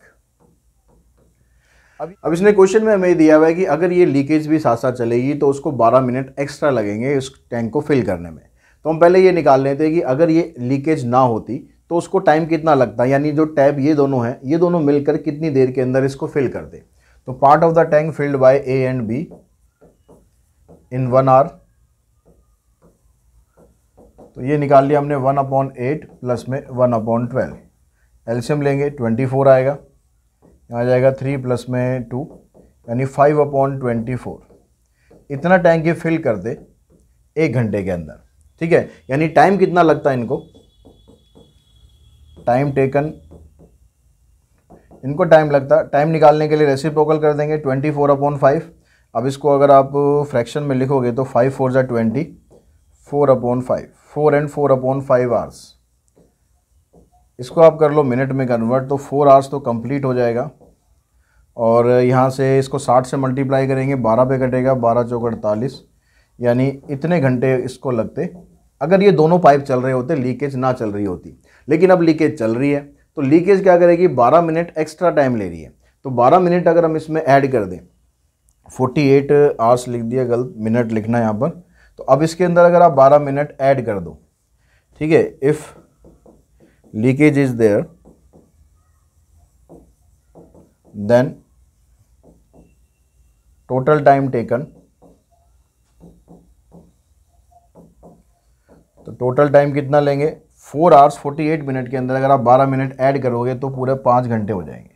अब इसने क्वेश्चन में हमें दिया हुआ है कि अगर ये लीकेज भी साथ साथ चलेगी तो उसको 12 मिनट एक्स्ट्रा लगेंगे इस टैंक को फिल करने में तो हम पहले ये निकाल लेते हैं कि अगर ये लीकेज ना होती तो उसको टाइम कितना लगता यानी जो टैब ये दोनों हैं ये दोनों मिलकर कितनी देर के अंदर इसको फिल कर दे तो part of the tank filled by A and B in one hour तो ये निकाल लिया हमने वन अपॉन एट प्लस में वन अपॉन ट्वेल्व एल्शियम लेंगे ट्वेंटी फोर आएगा यहाँ जाएगा थ्री प्लस में टू यानी फाइव अपॉन ट्वेंटी फोर इतना टैंक ये फिल कर दे एक घंटे के अंदर ठीक है यानी टाइम कितना लगता है इनको टाइम टेकन इनको टाइम लगता टाइम निकालने के लिए रेसिप्रोकल कर देंगे ट्वेंटी फोर अपॉन फाइव अब इसको अगर आप फ्रैक्शन में लिखोगे तो फाइव फोर ज़ा twenty four upon five four and four upon five hours इसको आप कर लो मिनट में कन्वर्ट तो फोर आवर्स तो कंप्लीट हो जाएगा और यहाँ से इसको साठ से मल्टीप्लाई करेंगे बारह पे कटेगा बारह चौक अड़तालीस यानी इतने घंटे इसको लगते अगर ये दोनों पाइप चल रहे होते लीकेज ना चल रही होती लेकिन अब लीकेज चल रही है तो लीकेज क्या करेगी 12 मिनट एक्स्ट्रा टाइम ले रही है तो 12 मिनट अगर हम इसमें ऐड कर दें 48 आवर्स लिख दिया गलत मिनट लिखना है यहाँ पर तो अब इसके अंदर अगर आप 12 मिनट ऐड कर दो ठीक है if leakage is there then total time taken तो टोटल टाइम कितना लेंगे four hours forty eight minute के अंदर अगर आप बारह मिनट ऐड करोगे तो पूरे पाँच घंटे हो जाएंगे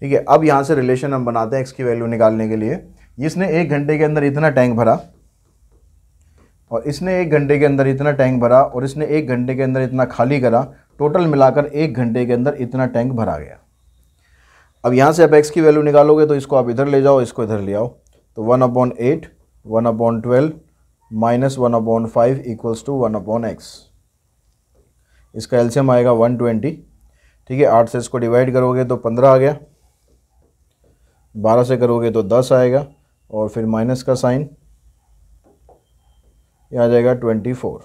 ठीक है अब यहाँ से रिलेशन हम बनाते हैं एक्स की वैल्यू निकालने के लिए इसने एक घंटे के अंदर इतना टैंक भरा और इसने एक घंटे के अंदर इतना टैंक भरा और इसने एक घंटे के अंदर इतना खाली करा टोटल मिलाकर एक घंटे के अंदर इतना टैंक भरा गया अब यहाँ से आप एक्स की वैल्यू निकालोगे तो इसको आप इधर ले जाओ इसको इधर ले आओ तो one upon eight one upon twelve minus one upon five equals to one upon x इसका एल्शियम आएगा वन ट्वेंटी ठीक है आठ से इसको डिवाइड करोगे तो पंद्रह आ गया बारह से करोगे तो दस आएगा और फिर माइनस का साइन यहाँ आ जाएगा ट्वेंटी फोर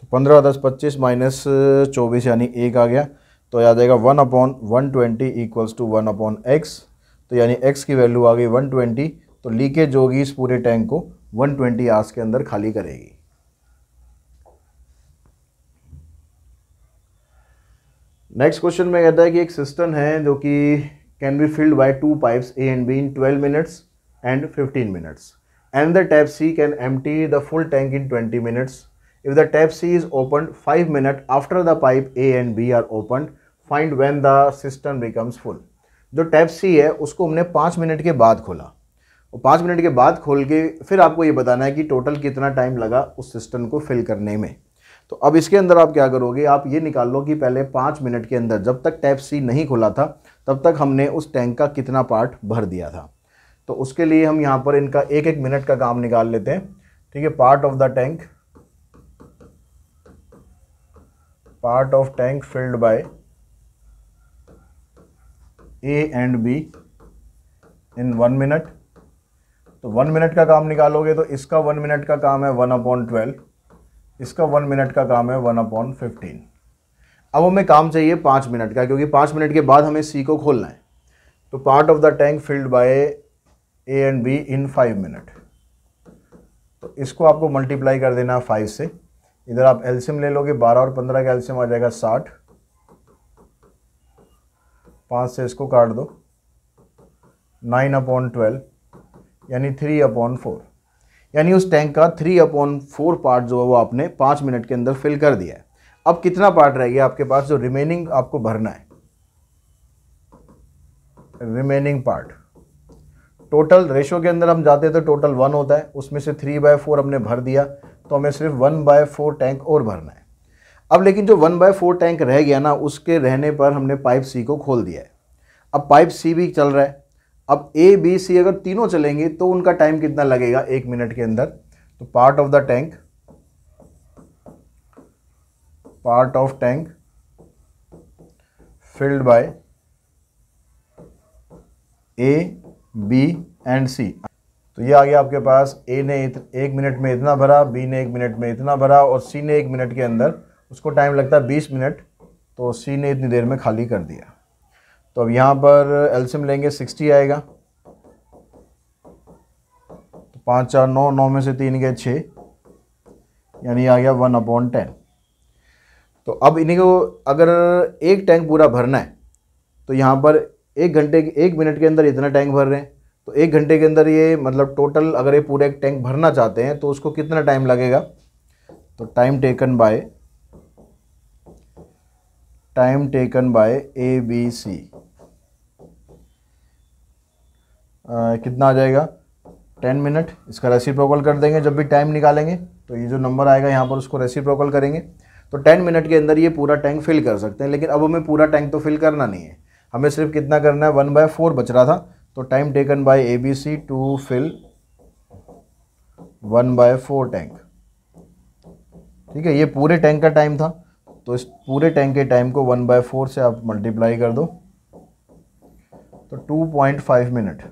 तो पंद्रह दस पच्चीस माइनस चौबीस यानी एक आ गया तो आ जाएगा one upon one twenty equals to one upon x तो यानी एक्स की वैल्यू आ गई वन ट्वेंटी तो लीकेज होगी इस पूरे टैंक को वन ट्वेंटी आस के अंदर खाली करेगी नेक्स्ट क्वेश्चन में कहता है कि एक सिस्टम है जो कि can be filled by two pipes A and B in twelve minutes and fifteen minutes and the tap C can empty the full tank in 20 minutes. If the tap C is opened 5 minutes after the pipe A and B are opened, find when the system becomes full. जो tap C है उसको हमने पाँच minute के बाद खोला और पाँच मिनट के बाद खोल के फिर आपको ये बताना है कि टोटल कितना टाइम लगा उस सिस्टम को फिल करने में तो अब इसके अंदर आप क्या करोगे आप ये निकाल लो कि पहले पाँच मिनट के अंदर जब तक टैप सी नहीं खोला था तब तक हमने उस टैंक का कितना पार्ट भर दिया था तो उसके लिए हम यहाँ पर इनका एक एक मिनट का काम निकाल लेते हैं ठीक है part of the tank part of tank filled by A and B in one minute तो वन मिनट का काम निकालोगे तो इसका वन मिनट का काम है वन अपॉन ट्वेल्व इसका वन मिनट का काम है वन अपॉन फिफ्टीन अब हमें काम चाहिए पाँच मिनट का क्योंकि पाँच मिनट के बाद हमें सी को खोलना है तो part of the tank filled by A and B in five minute तो इसको आपको मल्टीप्लाई कर देना फाइव से इधर आप एल्सियम ले लोगे बारह और पंद्रह का एल्सियम आ जाएगा साठ पाँच से इसको काट दो नाइन अपॉन ट्वेल्व यानी थ्री अपॉन फोर यानी उस टैंक का थ्री अपॉन फोर पार्ट जो है वो आपने पाँच मिनट के अंदर फिल कर दिया है अब कितना पार्ट रह गया आपके पास जो रिमेनिंग आपको भरना है रिमेनिंग पार्ट टोटल रेशो के अंदर हम जाते हैं तो टोटल वन होता है उसमें से थ्री बाय फोर हमने भर दिया तो हमें सिर्फ वन बाय फोर टैंक और भरना है अब लेकिन जो वन बाय फोर टैंक रह गया ना उसके रहने पर हमने पाइप सी को खोल दिया है अब पाइप सी भी चल रहा है अब ए बी सी अगर तीनों चलेंगे तो उनका टाइम कितना लगेगा एक मिनट के अंदर तो part of the tank part of tank filled by A B and C तो ये आ गया आपके पास ए ने एक मिनट में इतना भरा बी ने एक मिनट में इतना भरा और सी ने एक मिनट के अंदर उसको टाइम लगता है बीस मिनट तो सी ने इतनी देर में खाली कर दिया तो अब यहाँ पर एल्सियम लेंगे सिक्सटी आएगा तो पाँच चार नौ नौ में से तीन गए छः यानी आ गया वन अपॉन टेन तो अब इन्हीं को अगर एक टैंक पूरा भरना है तो यहाँ पर एक घंटे एक मिनट के अंदर इतना टैंक भर रहे हैं तो एक घंटे के अंदर ये मतलब टोटल अगर ये पूरा एक टैंक भरना चाहते हैं तो उसको कितना टाइम लगेगा तो time taken by time taken by A B C कितना आ जाएगा टेन मिनट इसका रेसी कर देंगे जब भी टाइम निकालेंगे तो ये जो नंबर आएगा यहाँ पर उसको रेसी करेंगे तो टेन मिनट के अंदर ये पूरा टैंक फिल कर सकते हैं लेकिन अब हमें पूरा टैंक तो फिल करना नहीं है हमें सिर्फ कितना करना है वन बाय फोर बच रहा था तो time taken by A B C to fill one by four tank ठीक है ये पूरे टैंक का टाइम था तो इस पूरे टैंक के टाइम को वन बाय फोर से आप मल्टीप्लाई कर दो तो टू पॉइंट फाइव मिनट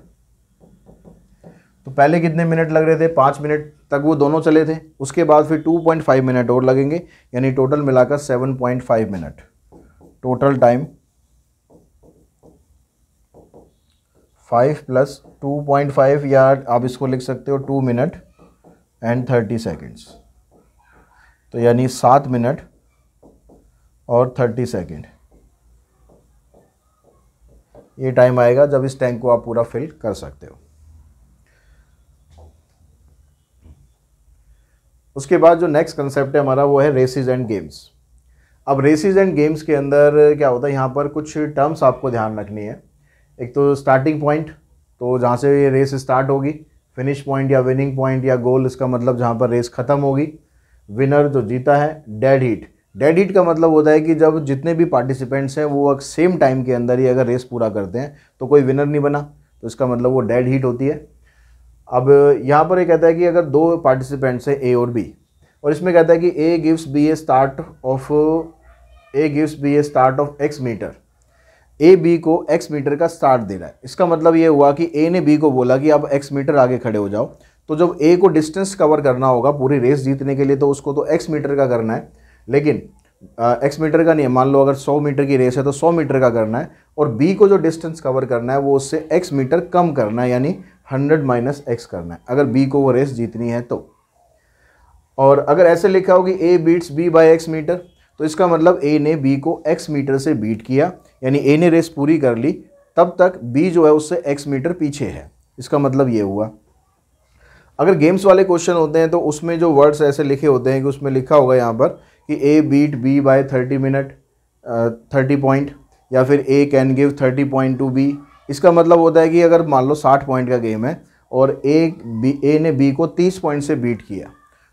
तो पहले कितने मिनट लग रहे थे पाँच मिनट तक वो दोनों चले थे उसके बाद फिर टू पॉइंट फाइव मिनट और लगेंगे यानी टोटल मिलाकर seven point five minute total time five plus two point five या आप इसको लिख सकते हो two minute and thirty seconds तो यानी सात मिनट और थर्टी सेकेंड ये टाइम आएगा जब इस टैंक को आप पूरा फिल कर सकते हो उसके बाद जो नेक्स्ट कंसेप्ट है हमारा वो है रेसिस एंड गेम्स अब रेसिस एंड गेम्स के अंदर क्या होता है यहाँ पर कुछ टर्म्स आपको ध्यान रखनी है एक तो स्टार्टिंग पॉइंट तो जहाँ से ये रेस स्टार्ट होगी फिनिश पॉइंट या विनिंग पॉइंट या गोल इसका मतलब जहाँ पर रेस ख़त्म होगी विनर जो जीता है डेड हीट डेड हीट का मतलब होता है कि जब जितने भी पार्टिसिपेंट्स हैं वो अगर सेम टाइम के अंदर ही अगर रेस पूरा करते हैं तो कोई विनर नहीं बना तो इसका मतलब वो डेड हीट होती है अब यहाँ पर ये कहता है कि अगर दो पार्टिसिपेंट्स हैं ए और बी और इसमें कहता है कि A gives B a start of A gives B a start of x metre A B को एक्स मीटर का स्टार्ट दे रहा है इसका मतलब ये हुआ कि ए ने बी को बोला कि आप एक्स मीटर आगे खड़े हो जाओ तो जब ए को डिस्टेंस कवर करना होगा पूरी रेस जीतने के लिए तो उसको तो एक्स मीटर का करना है लेकिन एक्स मीटर का नहीं है मान लो अगर 100 मीटर की रेस है तो 100 मीटर का करना है और बी को जो डिस्टेंस कवर करना है वो उससे एक्स मीटर कम करना है यानी 100 माइनस एक्स करना है अगर बी को वो रेस जीतनी है तो और अगर ऐसे लिखा हो कि A beats B by x metre तो इसका मतलब ए ने बी को एक्स मीटर से बीट किया यानी ए ने रेस पूरी कर ली तब तक बी जो है उससे एक्स मीटर पीछे है इसका मतलब ये हुआ अगर गेम्स वाले क्वेश्चन होते हैं तो उसमें जो वर्ड्स ऐसे लिखे होते हैं कि उसमें लिखा होगा यहाँ पर कि A beat B by thirty minute thirty point या फिर A can give thirty point to B इसका मतलब होता है कि अगर मान लो साठ पॉइंट का गेम है और ए बी ए ने बी को तीस पॉइंट से बीट किया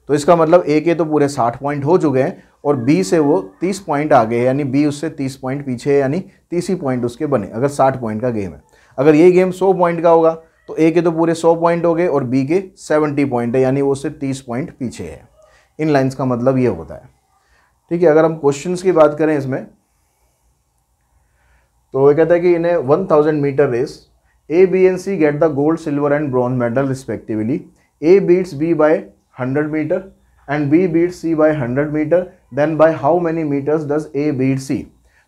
तो इसका मतलब ए के तो पूरे साठ पॉइंट हो चुके हैं और बी से वो तीस पॉइंट आगे है यानी बी उससे तीस पॉइंट पीछे है यानी तीस ही पॉइंट उसके बने अगर साठ पॉइंट का गेम है अगर ये गेम सौ पॉइंट का होगा तो ए के तो पूरे सौ पॉइंट हो गए और बी के सेवेंटी पॉइंट है यानी वो उससे तीस पॉइंट पीछे है इन लाइन्स का मतलब ये होता है ठीक है अगर हम क्वेश्चन की बात करें इसमें तो वो कहता है कि इन्हें one thousand metre race A B and C get the gold silver and bronze medal respectively A beats B by hundred metre and B beat C by hundred metre then by how many metres does A beat C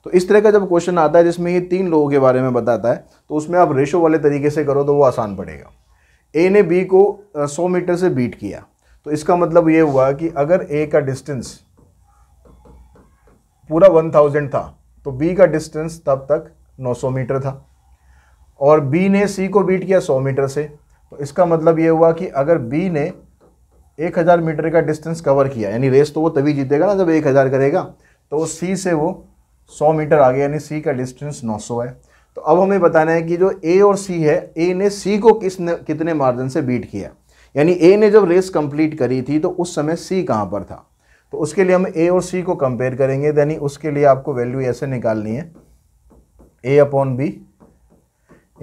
तो इस तरह का जब question आता है जिसमें ये तीन लोगों के बारे में बताता है तो उसमें आप रेशो वाले तरीके से करो तो वो आसान पड़ेगा ए ने बी को सौ मीटर से बीट किया तो इसका मतलब ये हुआ कि अगर ए का डिस्टेंस पूरा वन थाउजेंड था तो बी का डिस्टेंस तब तक नौ सौ मीटर था और बी ने सी को बीट किया सौ मीटर से तो इसका मतलब ये हुआ कि अगर बी ने एक हज़ार मीटर का डिस्टेंस कवर किया यानी रेस तो वो तभी जीतेगा ना जब एक हज़ार करेगा तो सी से वो सौ मीटर आगे यानी सी का डिस्टेंस नौ सौ है तो अब हमें बताना है कि जो ए और सी है ए ने सी को किसने कितने मार्जिन से बीट किया यानी ए ने जब रेस कंप्लीट करी थी तो उस समय सी कहाँ पर था तो उसके लिए हम ए और सी को कंपेयर करेंगे यानी उसके लिए आपको वैल्यू ऐसे निकालनी है ए अपॉन बी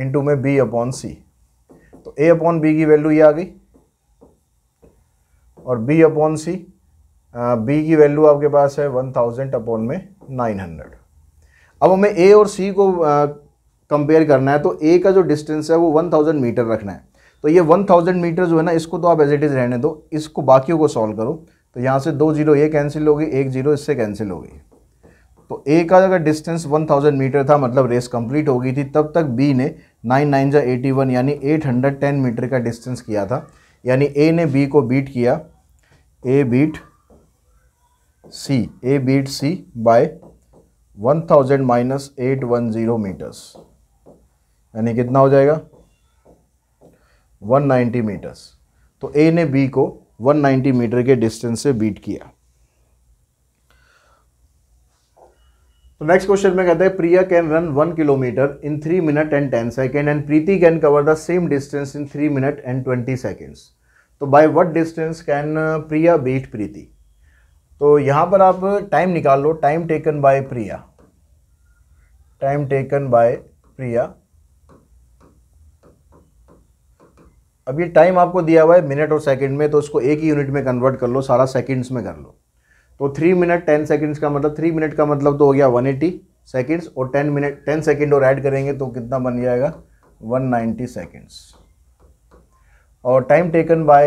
इंटू में बी अपॉन सी तो ए अपॉन बी की वैल्यू ये आ गई और बी अपॉन सी बी की वैल्यू आपके पास है वन थाउजेंड अपॉन में नाइन हंड्रेड अब हमें ए और सी को कंपेयर करना है तो ए का जो डिस्टेंस है वो वन थाउजेंड मीटर रखना है तो ये वन थाउजेंड मीटर जो है ना इसको तो आप एज इट इज़ रहने दो इसको बाकियों को सॉल्व करो तो यहाँ से दो जीरो ये कैंसिल होगी एक जीरो इससे कैंसिल होगी तो ए का अगर डिस्टेंस 1000 मीटर था मतलब रेस कंप्लीट हो गई थी तब तक बी ने नाइन नाइन जा एटी यानी 810 मीटर का डिस्टेंस किया था यानी ए ने बी को बीट किया A beat C A beat C by 1000 thousand minus eight one zero metres यानी कितना हो जाएगा 190 मीटर्स तो ए ने बी को 190 मीटर के डिस्टेंस से बीट किया तो नेक्स्ट क्वेश्चन में कहते हैं Priya can run one kilometre in three minute and ten second and Preeti can cover the same distance in three minute and twenty seconds तो by what distance can Priya beat Preeti तो यहाँ पर आप टाइम निकाल लो time taken by Priya time taken by Priya अब ये time आपको दिया हुआ है मिनट और सेकंड में तो उसको एक ही यूनिट में कन्वर्ट कर लो सारा सेकंड्स में कर लो तो थ्री मिनट टेन सेकंड्स का मतलब थ्री मिनट का मतलब तो हो गया वन एटी सेकेंड्स और टेन मिनट टेन सेकेंड और ऐड करेंगे तो कितना बन जाएगा वन नाइन्टी सेकेंड्स और टाइम टेकन बाय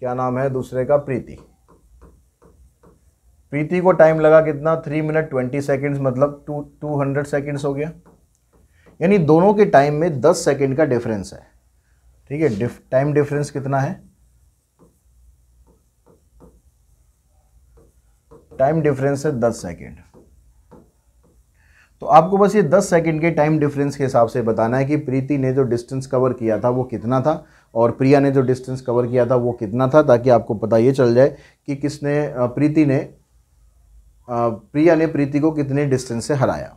क्या नाम है दूसरे का प्रीति प्रीति को टाइम लगा कितना थ्री मिनट ट्वेंटी सेकेंड्स मतलब टू टू हंड्रेड सेकेंड्स हो गया यानी दोनों के टाइम में दस सेकेंड का डिफरेंस है ठीक है डिफ, टाइम डिफरेंस कितना है टाइम डिफरेंस है दस सेकेंड तो आपको बस ये दस सेकेंड के टाइम डिफरेंस के हिसाब से बताना है कि प्रीति ने जो डिस्टेंस कवर किया था वो कितना था और प्रिया ने जो डिस्टेंस कवर किया था वो कितना था ताकि आपको पता ये चल जाए कि किसने प्रीति ने प्रिया ने प्रीति को कितने डिस्टेंस से हराया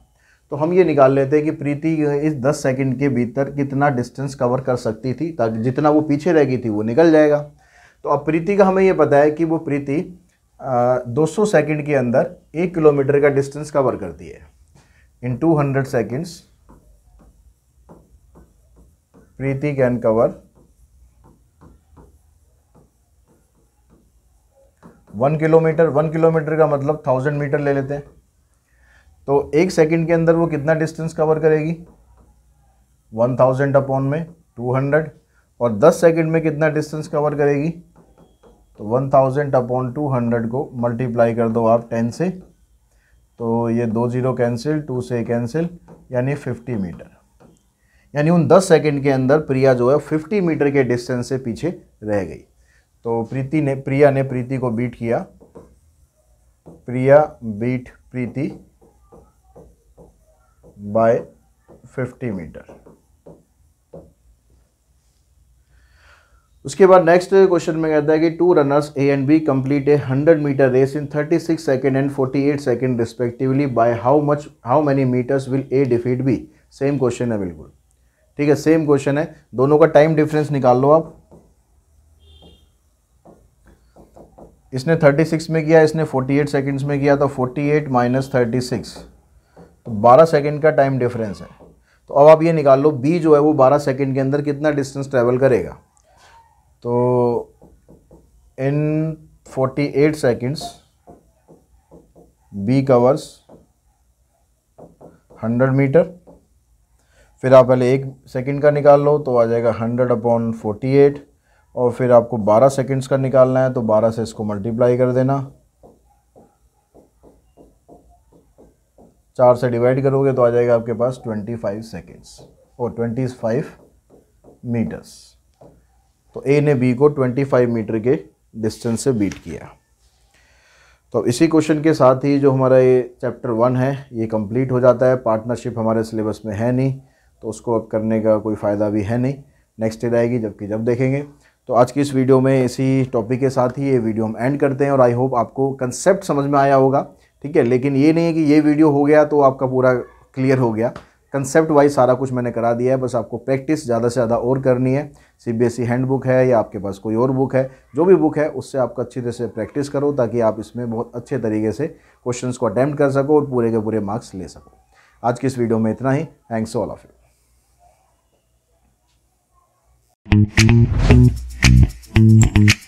तो हम ये निकाल लेते हैं कि प्रीति इस 10 सेकंड के भीतर कितना डिस्टेंस कवर कर सकती थी ताकि जितना वो पीछे रह गई थी वो निकल जाएगा तो अब प्रीति का हमें ये पता है कि वो प्रीति दो सौ सेकेंड के अंदर एक किलोमीटर का डिस्टेंस कवर करती है in two hundred seconds Preeti can cover one kilometre one kilometre का मतलब थाउजेंड मीटर ले लेते हैं तो एक सेकंड के अंदर वो कितना डिस्टेंस कवर करेगी वन थाउजेंड अपॉन में टू हंड्रेड और दस सेकंड में कितना डिस्टेंस कवर करेगी तो one thousand upon two hundred को मल्टीप्लाई कर दो आप टेन से तो ये दो ज़ीरो कैंसिल टू से कैंसिल यानी फिफ्टी मीटर यानी उन दस सेकेंड के अंदर प्रिया जो है फिफ्टी मीटर के डिस्टेंस से पीछे रह गई तो प्रीति ने प्रिया ने प्रीति को बीट किया Priya beat Preeti by 50 metre उसके बाद नेक्स्ट क्वेश्चन में कहता है कि two runners A and B complete a 100 metre race in 36 second and 48 second respectively by how much how many metres will A defeat B same question है बिल्कुल ठीक है सेम क्वेश्चन है दोनों का टाइम डिफरेंस निकाल लो आप इसने 36 में किया इसने 48 सेकंड्स में किया तो 48 एट माइनस थर्टी तो 12 सेकंड का टाइम डिफरेंस है तो अब आप ये निकाल लो बी जो है वो 12 सेकंड के अंदर कितना डिस्टेंस ट्रेवल करेगा तो in 48 eight seconds B covers 100 metre फिर आप पहले एक सेकंड का निकाल लो तो आ जाएगा 100 अपॉन फोर्टी और फिर आपको 12 सेकंड्स का निकालना है तो 12 से इसको मल्टीप्लाई कर देना चार से डिवाइड करोगे तो आ जाएगा आपके पास 25 सेकेंड्स और 25 मीटर्स तो ए ने बी को 25 मीटर के डिस्टेंस से बीट किया तो इसी क्वेश्चन के साथ ही जो हमारा ये चैप्टर वन है ये कंप्लीट हो जाता है पार्टनरशिप हमारे सिलेबस में है नहीं तो उसको अब करने का कोई फ़ायदा भी है नहीं नेक्स्ट डे आएगी जबकि जब देखेंगे तो आज की इस वीडियो में इसी टॉपिक के साथ ही ये वीडियो हम एंड करते हैं और आई होप आपको कंसेप्ट समझ में आया होगा ठीक है लेकिन ये नहीं है कि ये वीडियो हो गया तो आपका पूरा क्लियर हो गया कंसेप्ट वाइज सारा कुछ मैंने करा दिया है बस आपको प्रैक्टिस ज़्यादा से ज़्यादा और करनी है C B S E handbook है या आपके पास कोई और बुक है जो भी बुक है उससे आपको अच्छी तरह से प्रैक्टिस करो ताकि आप इसमें बहुत अच्छे तरीके से क्वेश्चंस को अटैम्प्ट कर सको और पूरे के पूरे मार्क्स ले सको आज की इस वीडियो में इतना ही thanks all of you Thank you.